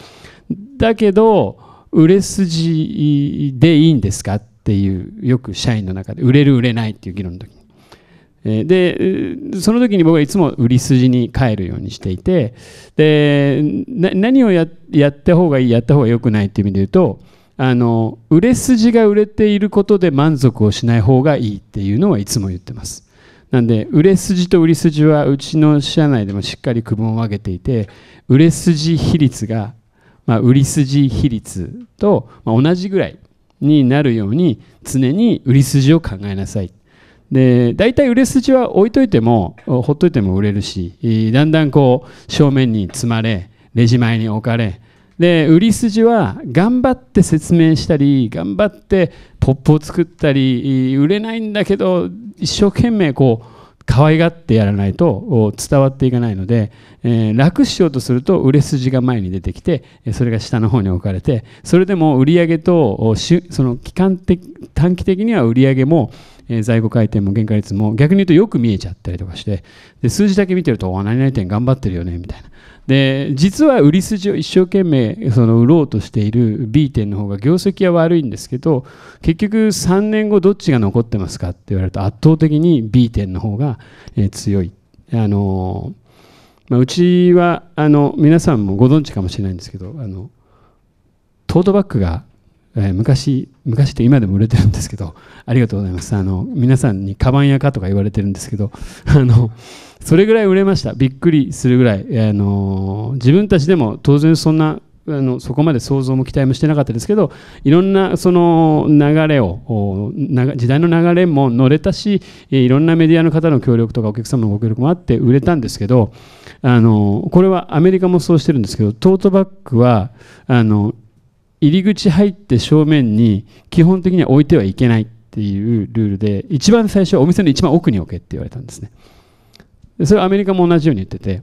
だけど売れ筋でいいんですかっていうよく社員の中で売れる売れないっていう議論の時にでその時に僕はいつも売り筋に帰るようにしていてで何をややった方がいいやった方が良くないっていう意味で言うとあの売れ筋が売れていることで満足をしない方がいいっていうのはいつも言ってます。なんで売れ筋と売り筋はうちの社内でもしっかり区分を分けていて売れ筋比率が、まあ、売り筋比率と同じぐらいになるように常に売り筋を考えなさい。で大体売れ筋は置いといてもほっといても売れるしだんだんこう正面に積まれレジ前に置かれで売り筋は頑張って説明したり頑張ってポップを作ったり売れないんだけど一生懸命こう可愛がってやらないと伝わっていかないので、えー、楽しようとすると売れ筋が前に出てきてそれが下の方に置かれてそれでも売上とその期間的短期的には売上もえ在庫回転も原価率も逆に言うとよく見えちゃったりとかしてで数字だけ見てると「お何々店頑張ってるよね」みたいなで実は売り筋を一生懸命その売ろうとしている B 店の方が業績は悪いんですけど結局3年後どっちが残ってますかって言われると圧倒的に B 店の方が、え強い。あのまあ、うちはあの皆さんもご存知かもしれないんですけどあのトートバッグがえー、昔昔って今でも売れてるんですけど ありがとうございますあの皆さんにカバン屋かとか言われてるんですけど あのそれぐらい売れましたびっくりするぐらい、あの自分たちでも当然そんなあのそこまで想像も期待もしてなかったですけどいろんなその流れを時代の流れも乗れたしいろんなメディアの方の協力とかお客様のご協力もあって売れたんですけどあのこれはアメリカもそうしてるんですけどトートバッグはあの入り口入って正面に基本的には置いてはいけないっていうルールで一番最初お店の一番奥に置けって言われたんですねそれはアメリカも同じように言ってて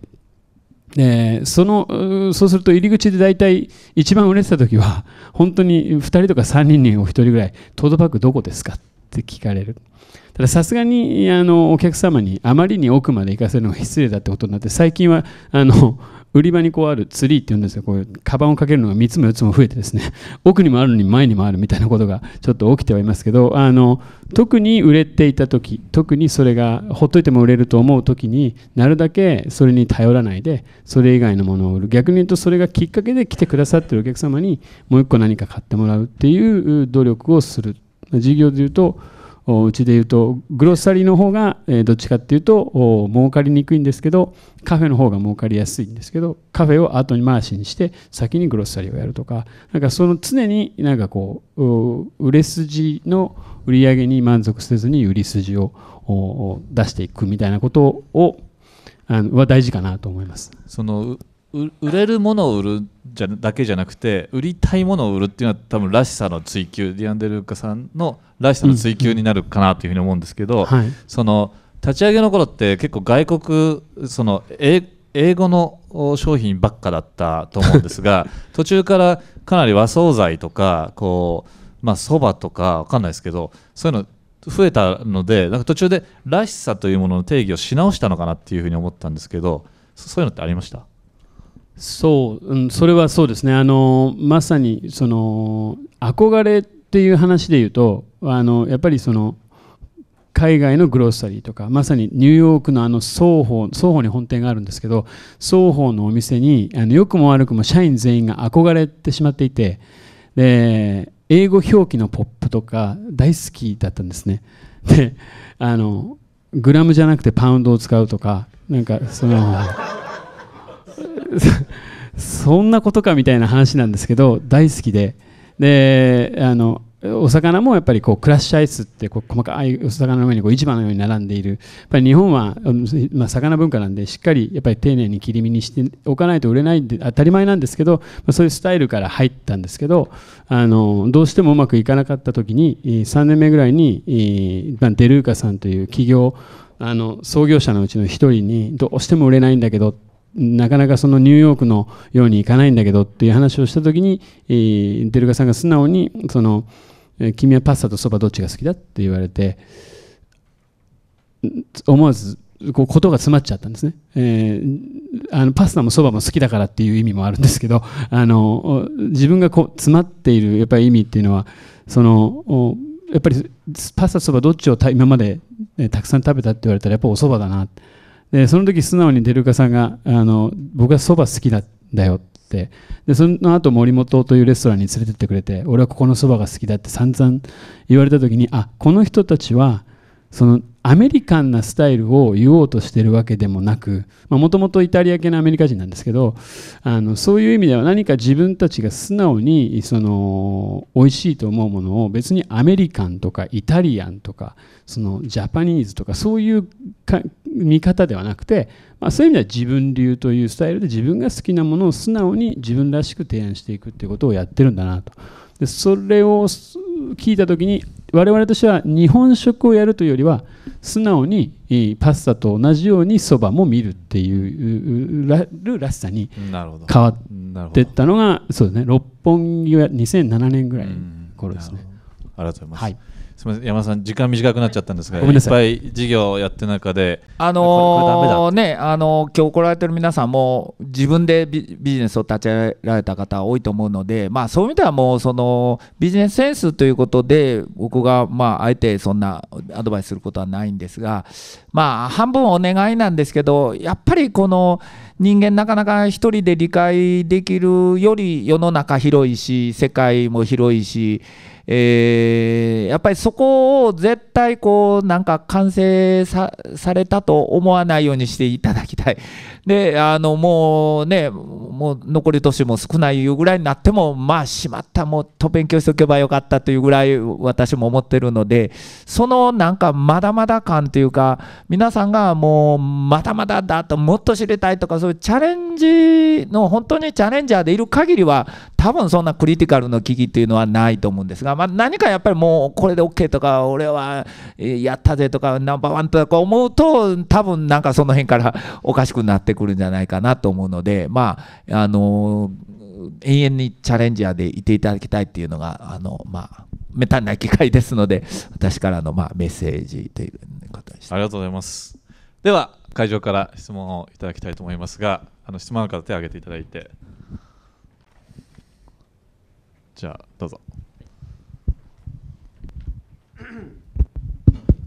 でそのそうすると入り口で大体一番売れてた時は本当に2人とか3人にお一人ぐらいトートバッグどこですかって聞かれるたださすがにあのお客様にあまりに奥まで行かせるのが失礼だってことになって最近はあの 売り場にこうあるツリーっていうんですよこうカバンをかけるのが3つも4つも増えてですね 奥にもあるのに前にもあるみたいなことがちょっと起きてはいますけどあの特に売れていた時特にそれがほっといても売れると思う時になるだけそれに頼らないでそれ以外のものを売る逆に言うとそれがきっかけで来てくださってるお客様にもう一個何か買ってもらうっていう努力をする事業で言うとうちでいうとグロッサリーの方がどっちかっていうと儲かりにくいんですけどカフェの方が儲かりやすいんですけどカフェを後に回しにして先にグロッサリーをやるとかなんかその常になんかこう売れ筋の売り上げに満足せずに売り筋を出していくみたいなことをあのは大事かなと思いますその売れるものを売るじゃだけじゃなくて売りたいものを売るっていうのは多分らしさの追求ディアンデルーカさんのらしさの追求になるかなというふうに思うんですけど、うんはい、その立ち上げの頃って結構外国その英語の商品ばっかだったと思うんですが 途中からかなり和惣菜とかこうまあそばとか分かんないですけどそういうの増えたのでなんか途中でらしさというものの定義をし直したのかなっていうふうに思ったんですけどそういうのってありましたそう、うん、それはそうですねあのまさにその憧れっていう話でいうとあのやっぱりその海外のグロッサリーとかまさにニューヨークのあの双方双方に本店があるんですけど双方のお店にあの良くも悪くも社員全員が憧れてしまっていてで英語表記のポップとか大好きだったんですねであのグラムじゃなくてパウンドを使うとかなんかそのそんなことかみたいな話なんですけど大好きでであのお魚もやっぱりこうクラッシュアイスってこう細かいお魚の上にこう市場のように並んでいるやっぱり日本は、まあ、魚文化なんでしっかりやっぱり丁寧に切り身にしておかないと売れないんで当たり前なんですけど、まあ、そういうスタイルから入ったんですけどあのどうしてもうまくいかなかった時に3年目ぐらいに、まあ、デルーカさんという企業あの創業者のうちの1人にどうしても売れないんだけどってなかなかそのニューヨークのようにいかないんだけどっていう話をした時に、えー、デルガさんが素直にその「君はパスタとそばどっちが好きだ?」って言われて思わずこうことが詰まっちゃったんですね、えー、あのパスタもそばも好きだからっていう意味もあるんですけど あの自分がこう詰まっているやっぱり意味っていうのはそのやっぱりパスタそばどっちを今まで、たくさん食べたって言われたらやっぱおそばだなって。でその時素直にデルカさんがあの僕はそば好きなんだよってでその後森本というレストランに連れてってくれて俺はここのそばが好きだって散々言われた時にあこの人たちはそのアメリカンなスタイルを言おうとしてるわけでもなくもともとイタリア系のアメリカ人なんですけどあのそういう意味では何か自分たちが素直にその美味しいと思うものを別にアメリカンとかイタリアンとかそのジャパニーズとかそういう見方ではなくて、まあ、そういう意味では自分流というスタイルで自分が好きなものを素直に自分らしく提案していくっていうことをやってるんだなと。でそれを聞いた時に我々としては日本食をやるというよりは素直にパスタと同じようにそばも見るっていうらるらしさに変わっていったのがそうですね六本木は2007年ぐらい頃ですね。ありがとうございます、はいすみません山田さん時間短くなっちゃったんですが、はい、いっぱい事業をやってる中であのー、ねあのー、今日来られてる皆さんも自分でビジネスを立ち上げられた方多いと思うのでまあそういう意味ではもうそのビジネスセンスということで僕がまああえてそんなアドバイスすることはないんですがまあ半分お願いなんですけどやっぱりこの人間なかなか一人で理解できるより世の中広いし世界も広いしえー、やっぱりそこを絶対こうなんか完成されたと思わないようにしていただきたいであのもうねもう残り年も少ないいうぐらいになってもまあしまったもっと勉強しておけばよかったというぐらい私も思ってるのでそのなんかまだまだ感というか皆さんがもうまだまだだともっと知りたいとかそういうチャレンジの本当にチャレンジャーでいる限りは多分そんなクリティカルの危機っていうのはないと思うんですが、まあ、何かやっぱりもうこれで OK とか俺はやったぜとかナンバーワンとか思うと多分なんかその辺からおかしくなってくる。くるんじゃないかなと思うので、まあ、あの永遠にチャレンジャーでいていただきたいっていうのが、あのまあ、めたな機会ですので、私からの、まあ、メッセージということでした。ありがとうございます。では、会場から質問をいただきたいと思いますが、あの質問の方、手を挙げていただいて。じゃあ、どうぞ。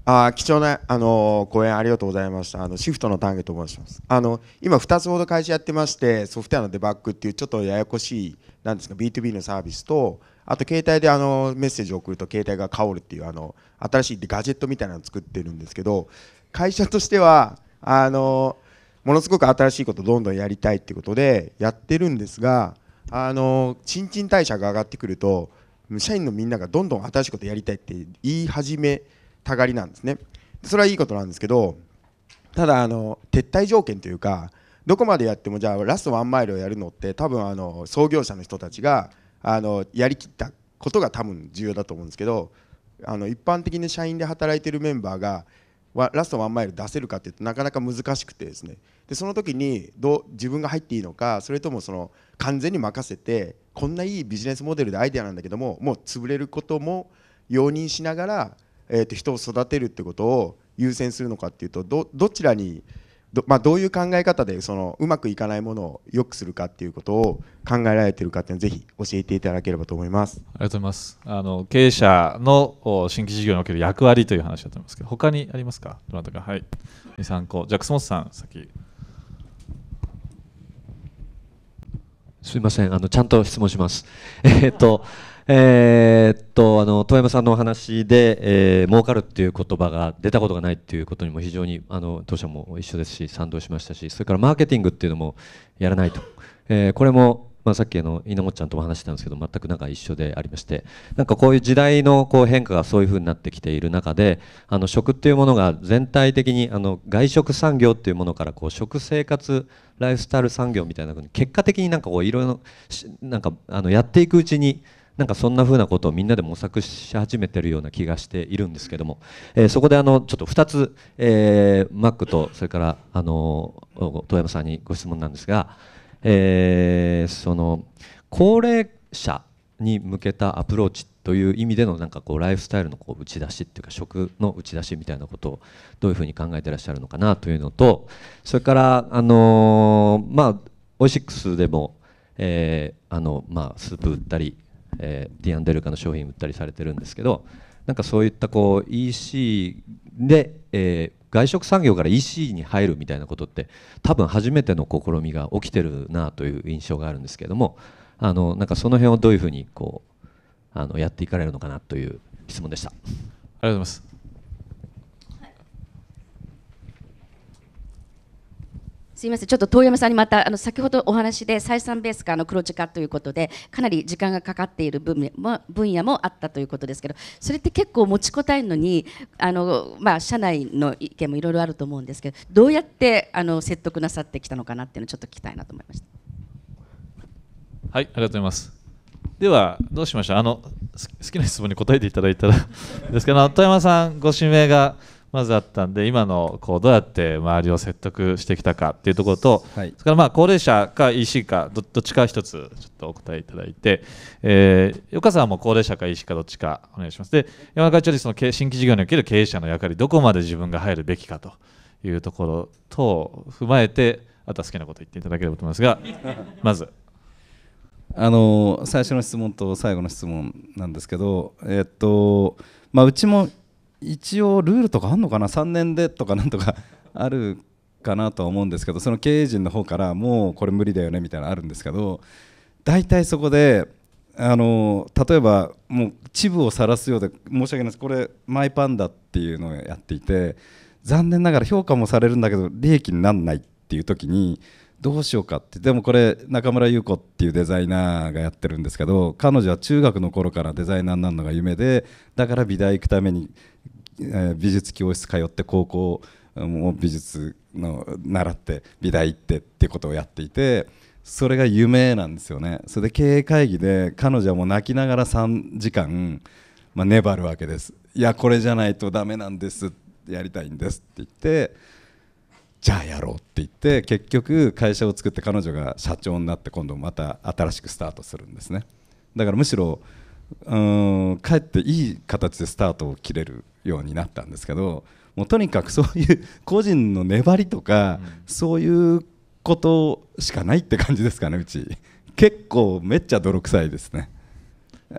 あ貴重な、あのー、講演ありがとうございました。あのシフトの丹下と申します。あの今2つほど会社やってましてソフトウェアのデバッグっていうちょっとややこしいなんですか B2B のサービスとあと携帯であのメッセージを送ると携帯が香るっていうあの新しいガジェットみたいなのを作ってるんですけど会社としてはあのものすごく新しいことをどんどんやりたいっていうことでやってるんですがあの新陳代謝が上がってくると社員のみんながどんどん新しいことやりたいって言い始めたがりなんですねそれはいいことなんですけどただあの撤退条件というかどこまでやってもじゃあラストワンマイルをやるのって多分あの創業者の人たちがあのやりきったことが多分重要だと思うんですけどあの一般的に社員で働いてるメンバーがラストワンマイル出せるかっていうとなかなか難しくてですねでその時にどう自分が入っていいのかそれともその完全に任せてこんないいビジネスモデルでアイデアなんだけどももう潰れることも容認しながらえー、と人を育てるってことを優先するのかっていうとどどちらにど,、まあ、どういう考え方でそのうまくいかないものを良くするかっていうことを考えられてるかっていうのをぜひ教えていただければと思いますありがとうございますあの経営者の新規事業における役割という話だと思いますけど他にありますかどなたかはい23個ジャックスモスさん先すみませんあのちゃんと質問しますえー、っとえー、っとあの遠山さんのお話で、えー、儲かるっていう言葉が出たことがないっていうことにも非常にあの当社も一緒ですし賛同しましたしそれからマーケティングっていうのもやらないと、えー、これも、まあ、さっきあの稲本ちゃんとも話したんですけど全くなんか一緒でありましてなんかこういう時代のこう変化がそういうふうになってきている中であの食っていうものが全体的にあの外食産業っていうものからこう食生活ライフスタイル産業みたいなふうに結果的になんかこういろいろなんかあのやっていくうちになんかそんなふうなことをみんなで模索し始めてるような気がしているんですけども、えー、そこであのちょっと2つ、えー、マックとそれからあの遠山さんにご質問なんですが、えー、その高齢者に向けたアプローチという意味でのなんかこうライフスタイルのこう打ち出しっていうか食の打ち出しみたいなことをどういうふうに考えていらっしゃるのかなというのとそれからあのまあオイシックスでもえあのまあスープ売ったりえー、ディアン・デルカの商品売ったりされてるんですけどなんかそういったこう EC で、えー、外食産業から EC に入るみたいなことって多分初めての試みが起きてるなという印象があるんですけどもあのなんかその辺をどういうふうにこうあのやっていかれるのかなという質問でした。ありがとうございますすいませんちょっと遠山さんにまたあの先ほどお話で採算ベースかの黒字化ということでかなり時間がかかっている分分野もあったということですけどそれって結構持ちこたえるのにあの、まあ、社内の意見もいろいろあると思うんですけどどうやってあの説得なさってきたのかなっていうのをちょっと聞きたいなと思いました。はい、ありがとうございます。では、どうしましょう。あの好きな質問に答えていただいたらですけど、富山さんご指名が。まずあったんで今のこうどうやって周りを説得してきたかっていうところと、はい、それからまあ高齢者か EC かどっちか一つちょっとお答えいただいて、えー、岡さんも高齢者か EC かどっちかお願いしますで山中会長にその新規事業における経営者の役割どこまで自分が入るべきかというところと踏まえてあとは好きなこと言っていただければと思いますが まず。あの最初の質問と最後の質問なんですけど、えっとまあ、うちも一応ルールとかあんのかな3年でとかなんとか あるかなとは思うんですけどその経営陣の方からもうこれ無理だよねみたいなのあるんですけど大体そこであの例えばもうチブを晒すようで申し訳ないですこれマイパンダっていうのをやっていて残念ながら評価もされるんだけど利益にならないっていう時にどうしようかってでもこれ中村優子っていうデザイナーがやってるんですけど彼女は中学の頃からデザイナーになるのが夢でだから美大行くために美術教室通って高校も美術の習って美大行ってってことをやっていてそれが夢なんですよねそれで経営会議で彼女はもう泣きながら3時間、まあ、粘るわけですいやこれじゃないとダメなんですやりたいんですって言ってじゃあやろうって言って結局会社を作って彼女が社長になって今度また新しくスタートするんですねだからむしろうんかえっていい形でスタートを切れるようになったんですけどもうとにかくそういう個人の粘りとか、うん、そういうことしかないって感じですかねうち結構めっちゃ泥臭いですね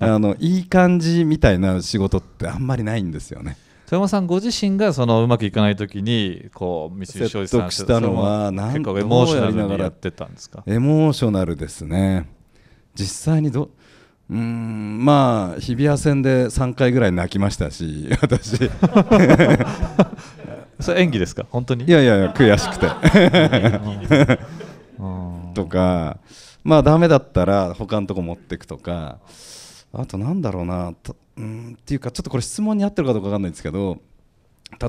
あのいい感じみたいな仕事ってあんまりないんですよね富山さんご自身がそのうまくいかない時にこう説得したのは何結エモーショナルにやってたんですかエモーショナルですね実際にどうんまあ日比谷線で3回ぐらい泣きましたし 私 それ演技ですか本当にいやいやいや悔しくて とかまあダメだったら他のとこ持ってくとかあとなんだろうなうんっていうかちょっとこれ質問に合ってるかどうか分かんないんですけど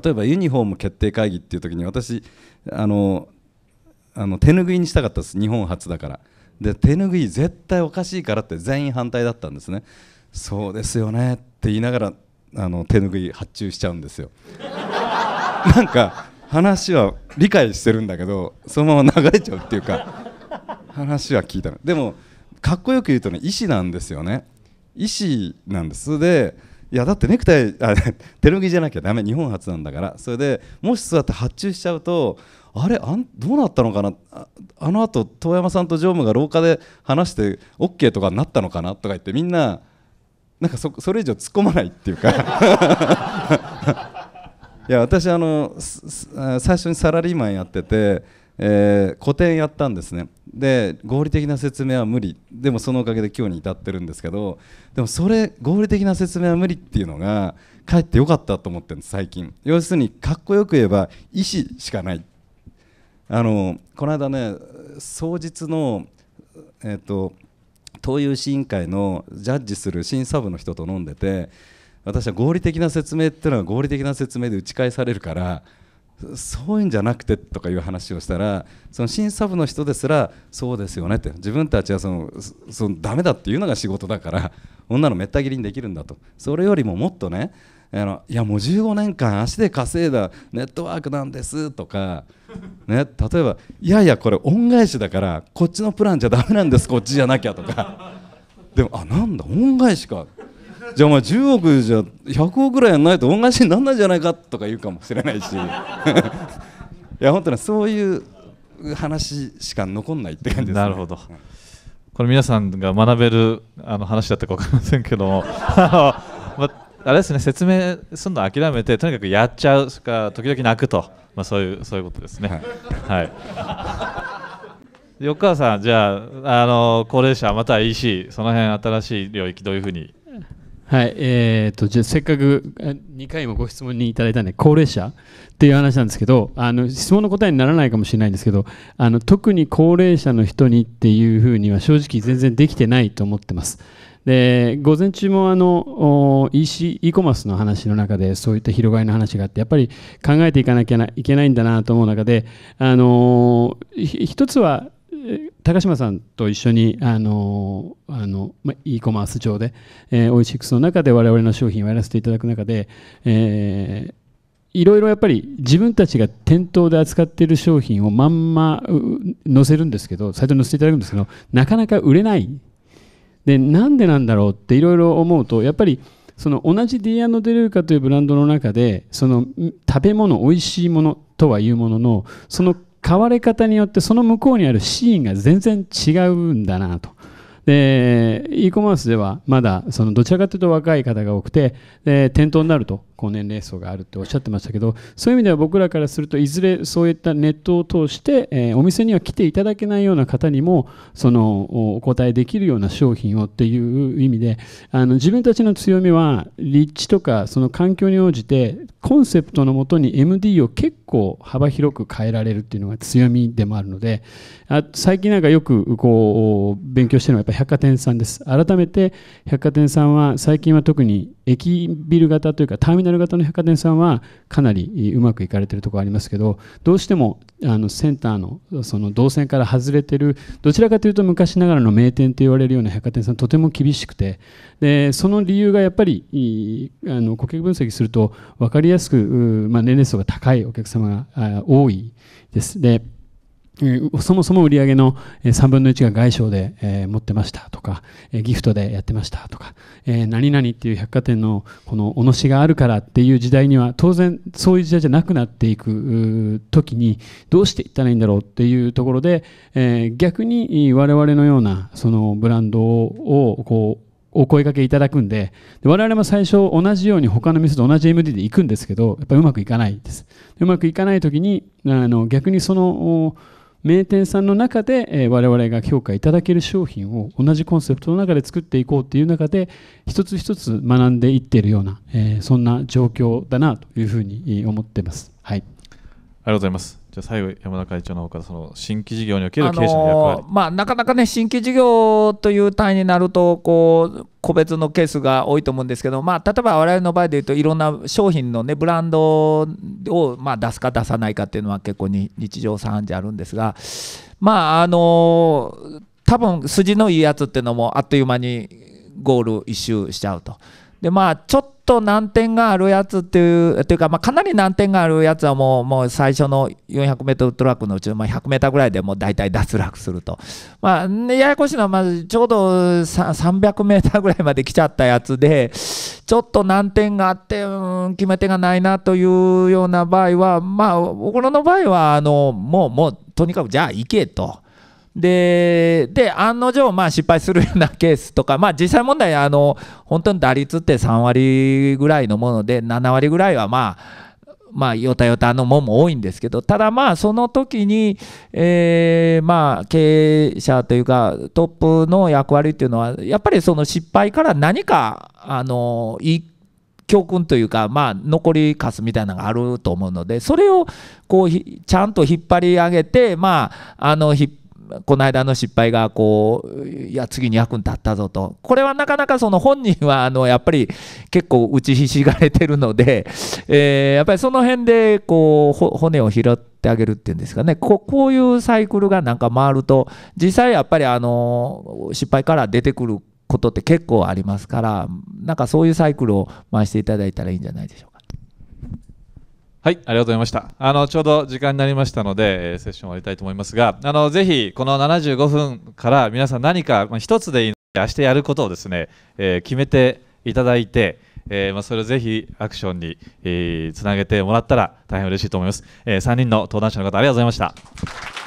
例えばユニフォーム決定会議っていう時に私あのあの手拭いにしたかったです日本初だから。で手拭い絶対おかしいからって全員反対だったんですねそうですよねって言いながらあの手ぐい発注しちゃうんですよ なんか話は理解してるんだけどそのまま流れちゃうっていうか話は聞いたのでもかっこよく言うとね医師なんですよね医師なんですでいやだってネクタイあ 手拭いじゃなきゃだめ日本初なんだからそれでもしそうやって発注しちゃうとあれあんどうなったのかなあのあと遠山さんと常務が廊下で話して OK とかになったのかなとか言ってみんななんかそそれ以上突っ込まないっていうか いや私あの最初にサラリーマンやってて、えー、個展やったんですねで合理的な説明は無理でもそのおかげで今日に至ってるんですけどでもそれ合理的な説明は無理っていうのがかえってよかったと思ってるんです最近要するにかっこよく言えば意思しかないあのこの間ね双日のえっ、ー、と東友市委員会のジャッジする審査部の人と飲んでて私は合理的な説明っていうのは合理的な説明で打ち返されるからそういうんじゃなくてとかいう話をしたらその審査部の人ですらそうですよねって自分たちはそのそのダメだっていうのが仕事だから女のめった切りにできるんだとそれよりももっとねあのいやもう15年間足で稼いだネットワークなんですとか、ね、例えばいやいやこれ恩返しだからこっちのプランじゃだめなんですこっちじゃなきゃとかでもあなんだ恩返しかじゃあお前10億じゃ100億ぐらいやんないと恩返しにならないじゃないかとか言うかもしれないし いや本当にそういう話しか残んないって感じです、ね、なるほど、これ皆さんが学べるあの話だったか分かりませんけども まあれですね説明するの諦めてとにかくやっちゃうそれから時々泣くと、まあ、そういうそういうことですね。はい、横川さんじゃああの高齢者またい EC その辺新しい領域どういうふうにはい、えーと、じゃせっかく2回もご質問にいただいたので高齢者っていう話なんですけどあの質問の答えにならないかもしれないんですけどあの特に高齢者の人にっていうふうには正直全然できてないと思ってます。で午前中もあの EC e コマースの話の中でそういった広がりの話があってやっぱり考えていかなきゃいけないんだなと思う中であの一つは高島さんと一緒にあのあの、まあ、e コマース上で、えー、オイシックスの中で我々の商品をやらせていただく中で、えーいろいろやっぱり自分たちが店頭で扱っている商品をまんま載せるんですけどサイトに載せていただくんですけどなかなか売れないでなんでなんだろうっていろいろ思うとやっぱりその同じ D&D ルーカというブランドの中でその食べ物おいしいものとはいうもののその変わり方によってその向こうにあるシーンが全然違うんだなと。で e コマースではまだそのどちらかというと若い方が多くてで店頭になると高年齢層があるっておっしゃってましたけどそういう意味では僕らからするといずれそういったネットを通して、えー、お店には来ていただけないような方にもそのお答えできるような商品をっていう意味であの自分たちの強みは立地とかその環境に応じてコンセプトのもとに MD を結構幅広く変えられるっていうのが強みでもあるのであ最近なんかよくこう勉強してるのはやっぱ百貨店さんです改めて百貨店さんは最近は特に駅ビル型というかターミナルル型の百貨店さんはかなりうまくいかれてるところありますけどどうしてもあのセンターのその動線から外れてるどちらかというと昔ながらの名店と言われるような百貨店さんとても厳しくてでその理由がやっぱりあの顧客分析すると分かりやすく、まあ、年齢層が高いお客様が多いです。でそもそも売上の3分の1が外商で持ってましたとか、ギフトでやってましたとか、何々っていう百貨店のこのおのしがあるからっていう時代には、当然そういう時代じゃなくなっていく時に、どうしていったらいいんだろうっていうところで、逆に我々のようなそのブランドをこうお声掛けいただくんで我々も最初同じように他の店と同じ MD で行くんですけどやっぱりうまくいかないですうまくいかない時にあの逆にその名店さんの中で、え我々が評価いただける商品を同じコンセプトの中で作っていこうっていう中で一つ一つ学んでいっているような、えそんな状況だなというふうに思ってます。はいりがとうございます。じゃあ最後、山田会長の方からその新規事業における経営者の役割、あのー、まあ、なかなかね、新規事業という単位になるとこう、個別のケースが多いと思うんですけど、まあ、例えば我々の場合でいうと、いろんな商品の、ね、ブランドを、まあ、出すか出さないかっていうのは結構に日常茶飯事あるんですが、まああのー、多分筋のいいやつっていうのもあっという間にゴール一周しちゃうと。でまあちょっと難点があるやつっていうというか、まあ、かなり難点があるやつはもうもう最初の 400m トラックのうちの、まあ、100m ぐらいでもう大体脱落すると、まあ、ややこしいのは、まあ、ちょうど 300m ぐらいまで来ちゃったやつでちょっと難点があって、うん、決め手がないなというような場合はまあ僕の場合はあのもうもうとにかくじゃあ行けと。でで案の定まあ失敗するようなケースとか、まあ、実際問題あの本当に打率って3割ぐらいのもので7割ぐらいはまあまあ、よたよたのもも多いんですけど、ただまあ、その時に、ええ、まあ、経営者というか、トップの役割っていうのは、やっぱりその失敗から何か、あの、いい教訓というか、まあ、残りかすみたいなのがあると思うので、それを、こう、ちゃんと引っ張り上げて、まあ、あの、引っ張りこの間の失敗がこういや次に役に立ったぞとこれはなかなかその本人はあのやっぱり結構打ちひしがれてるので、えー、やっぱりその辺でこう骨を拾ってあげるっていうんですかねここういうサイクルがなんか回ると実際やっぱりあの失敗から出てくることって結構ありますからなんかそういうサイクルを回していただいたらいいんじゃないでしょうか。はい、ありがとうございました。あの、ちょうど時間になりましたので、えー、セッション終わりたいと思いますが、あの、ぜひ、この75分から皆さん何か、まあ、一つでいいので、明日やることをですね、えー、決めていただいて、えー、まあ、それをぜひアクションに、えー、つなげてもらったら大変嬉しいと思います。え3人の登壇者の方、ありがとうございました。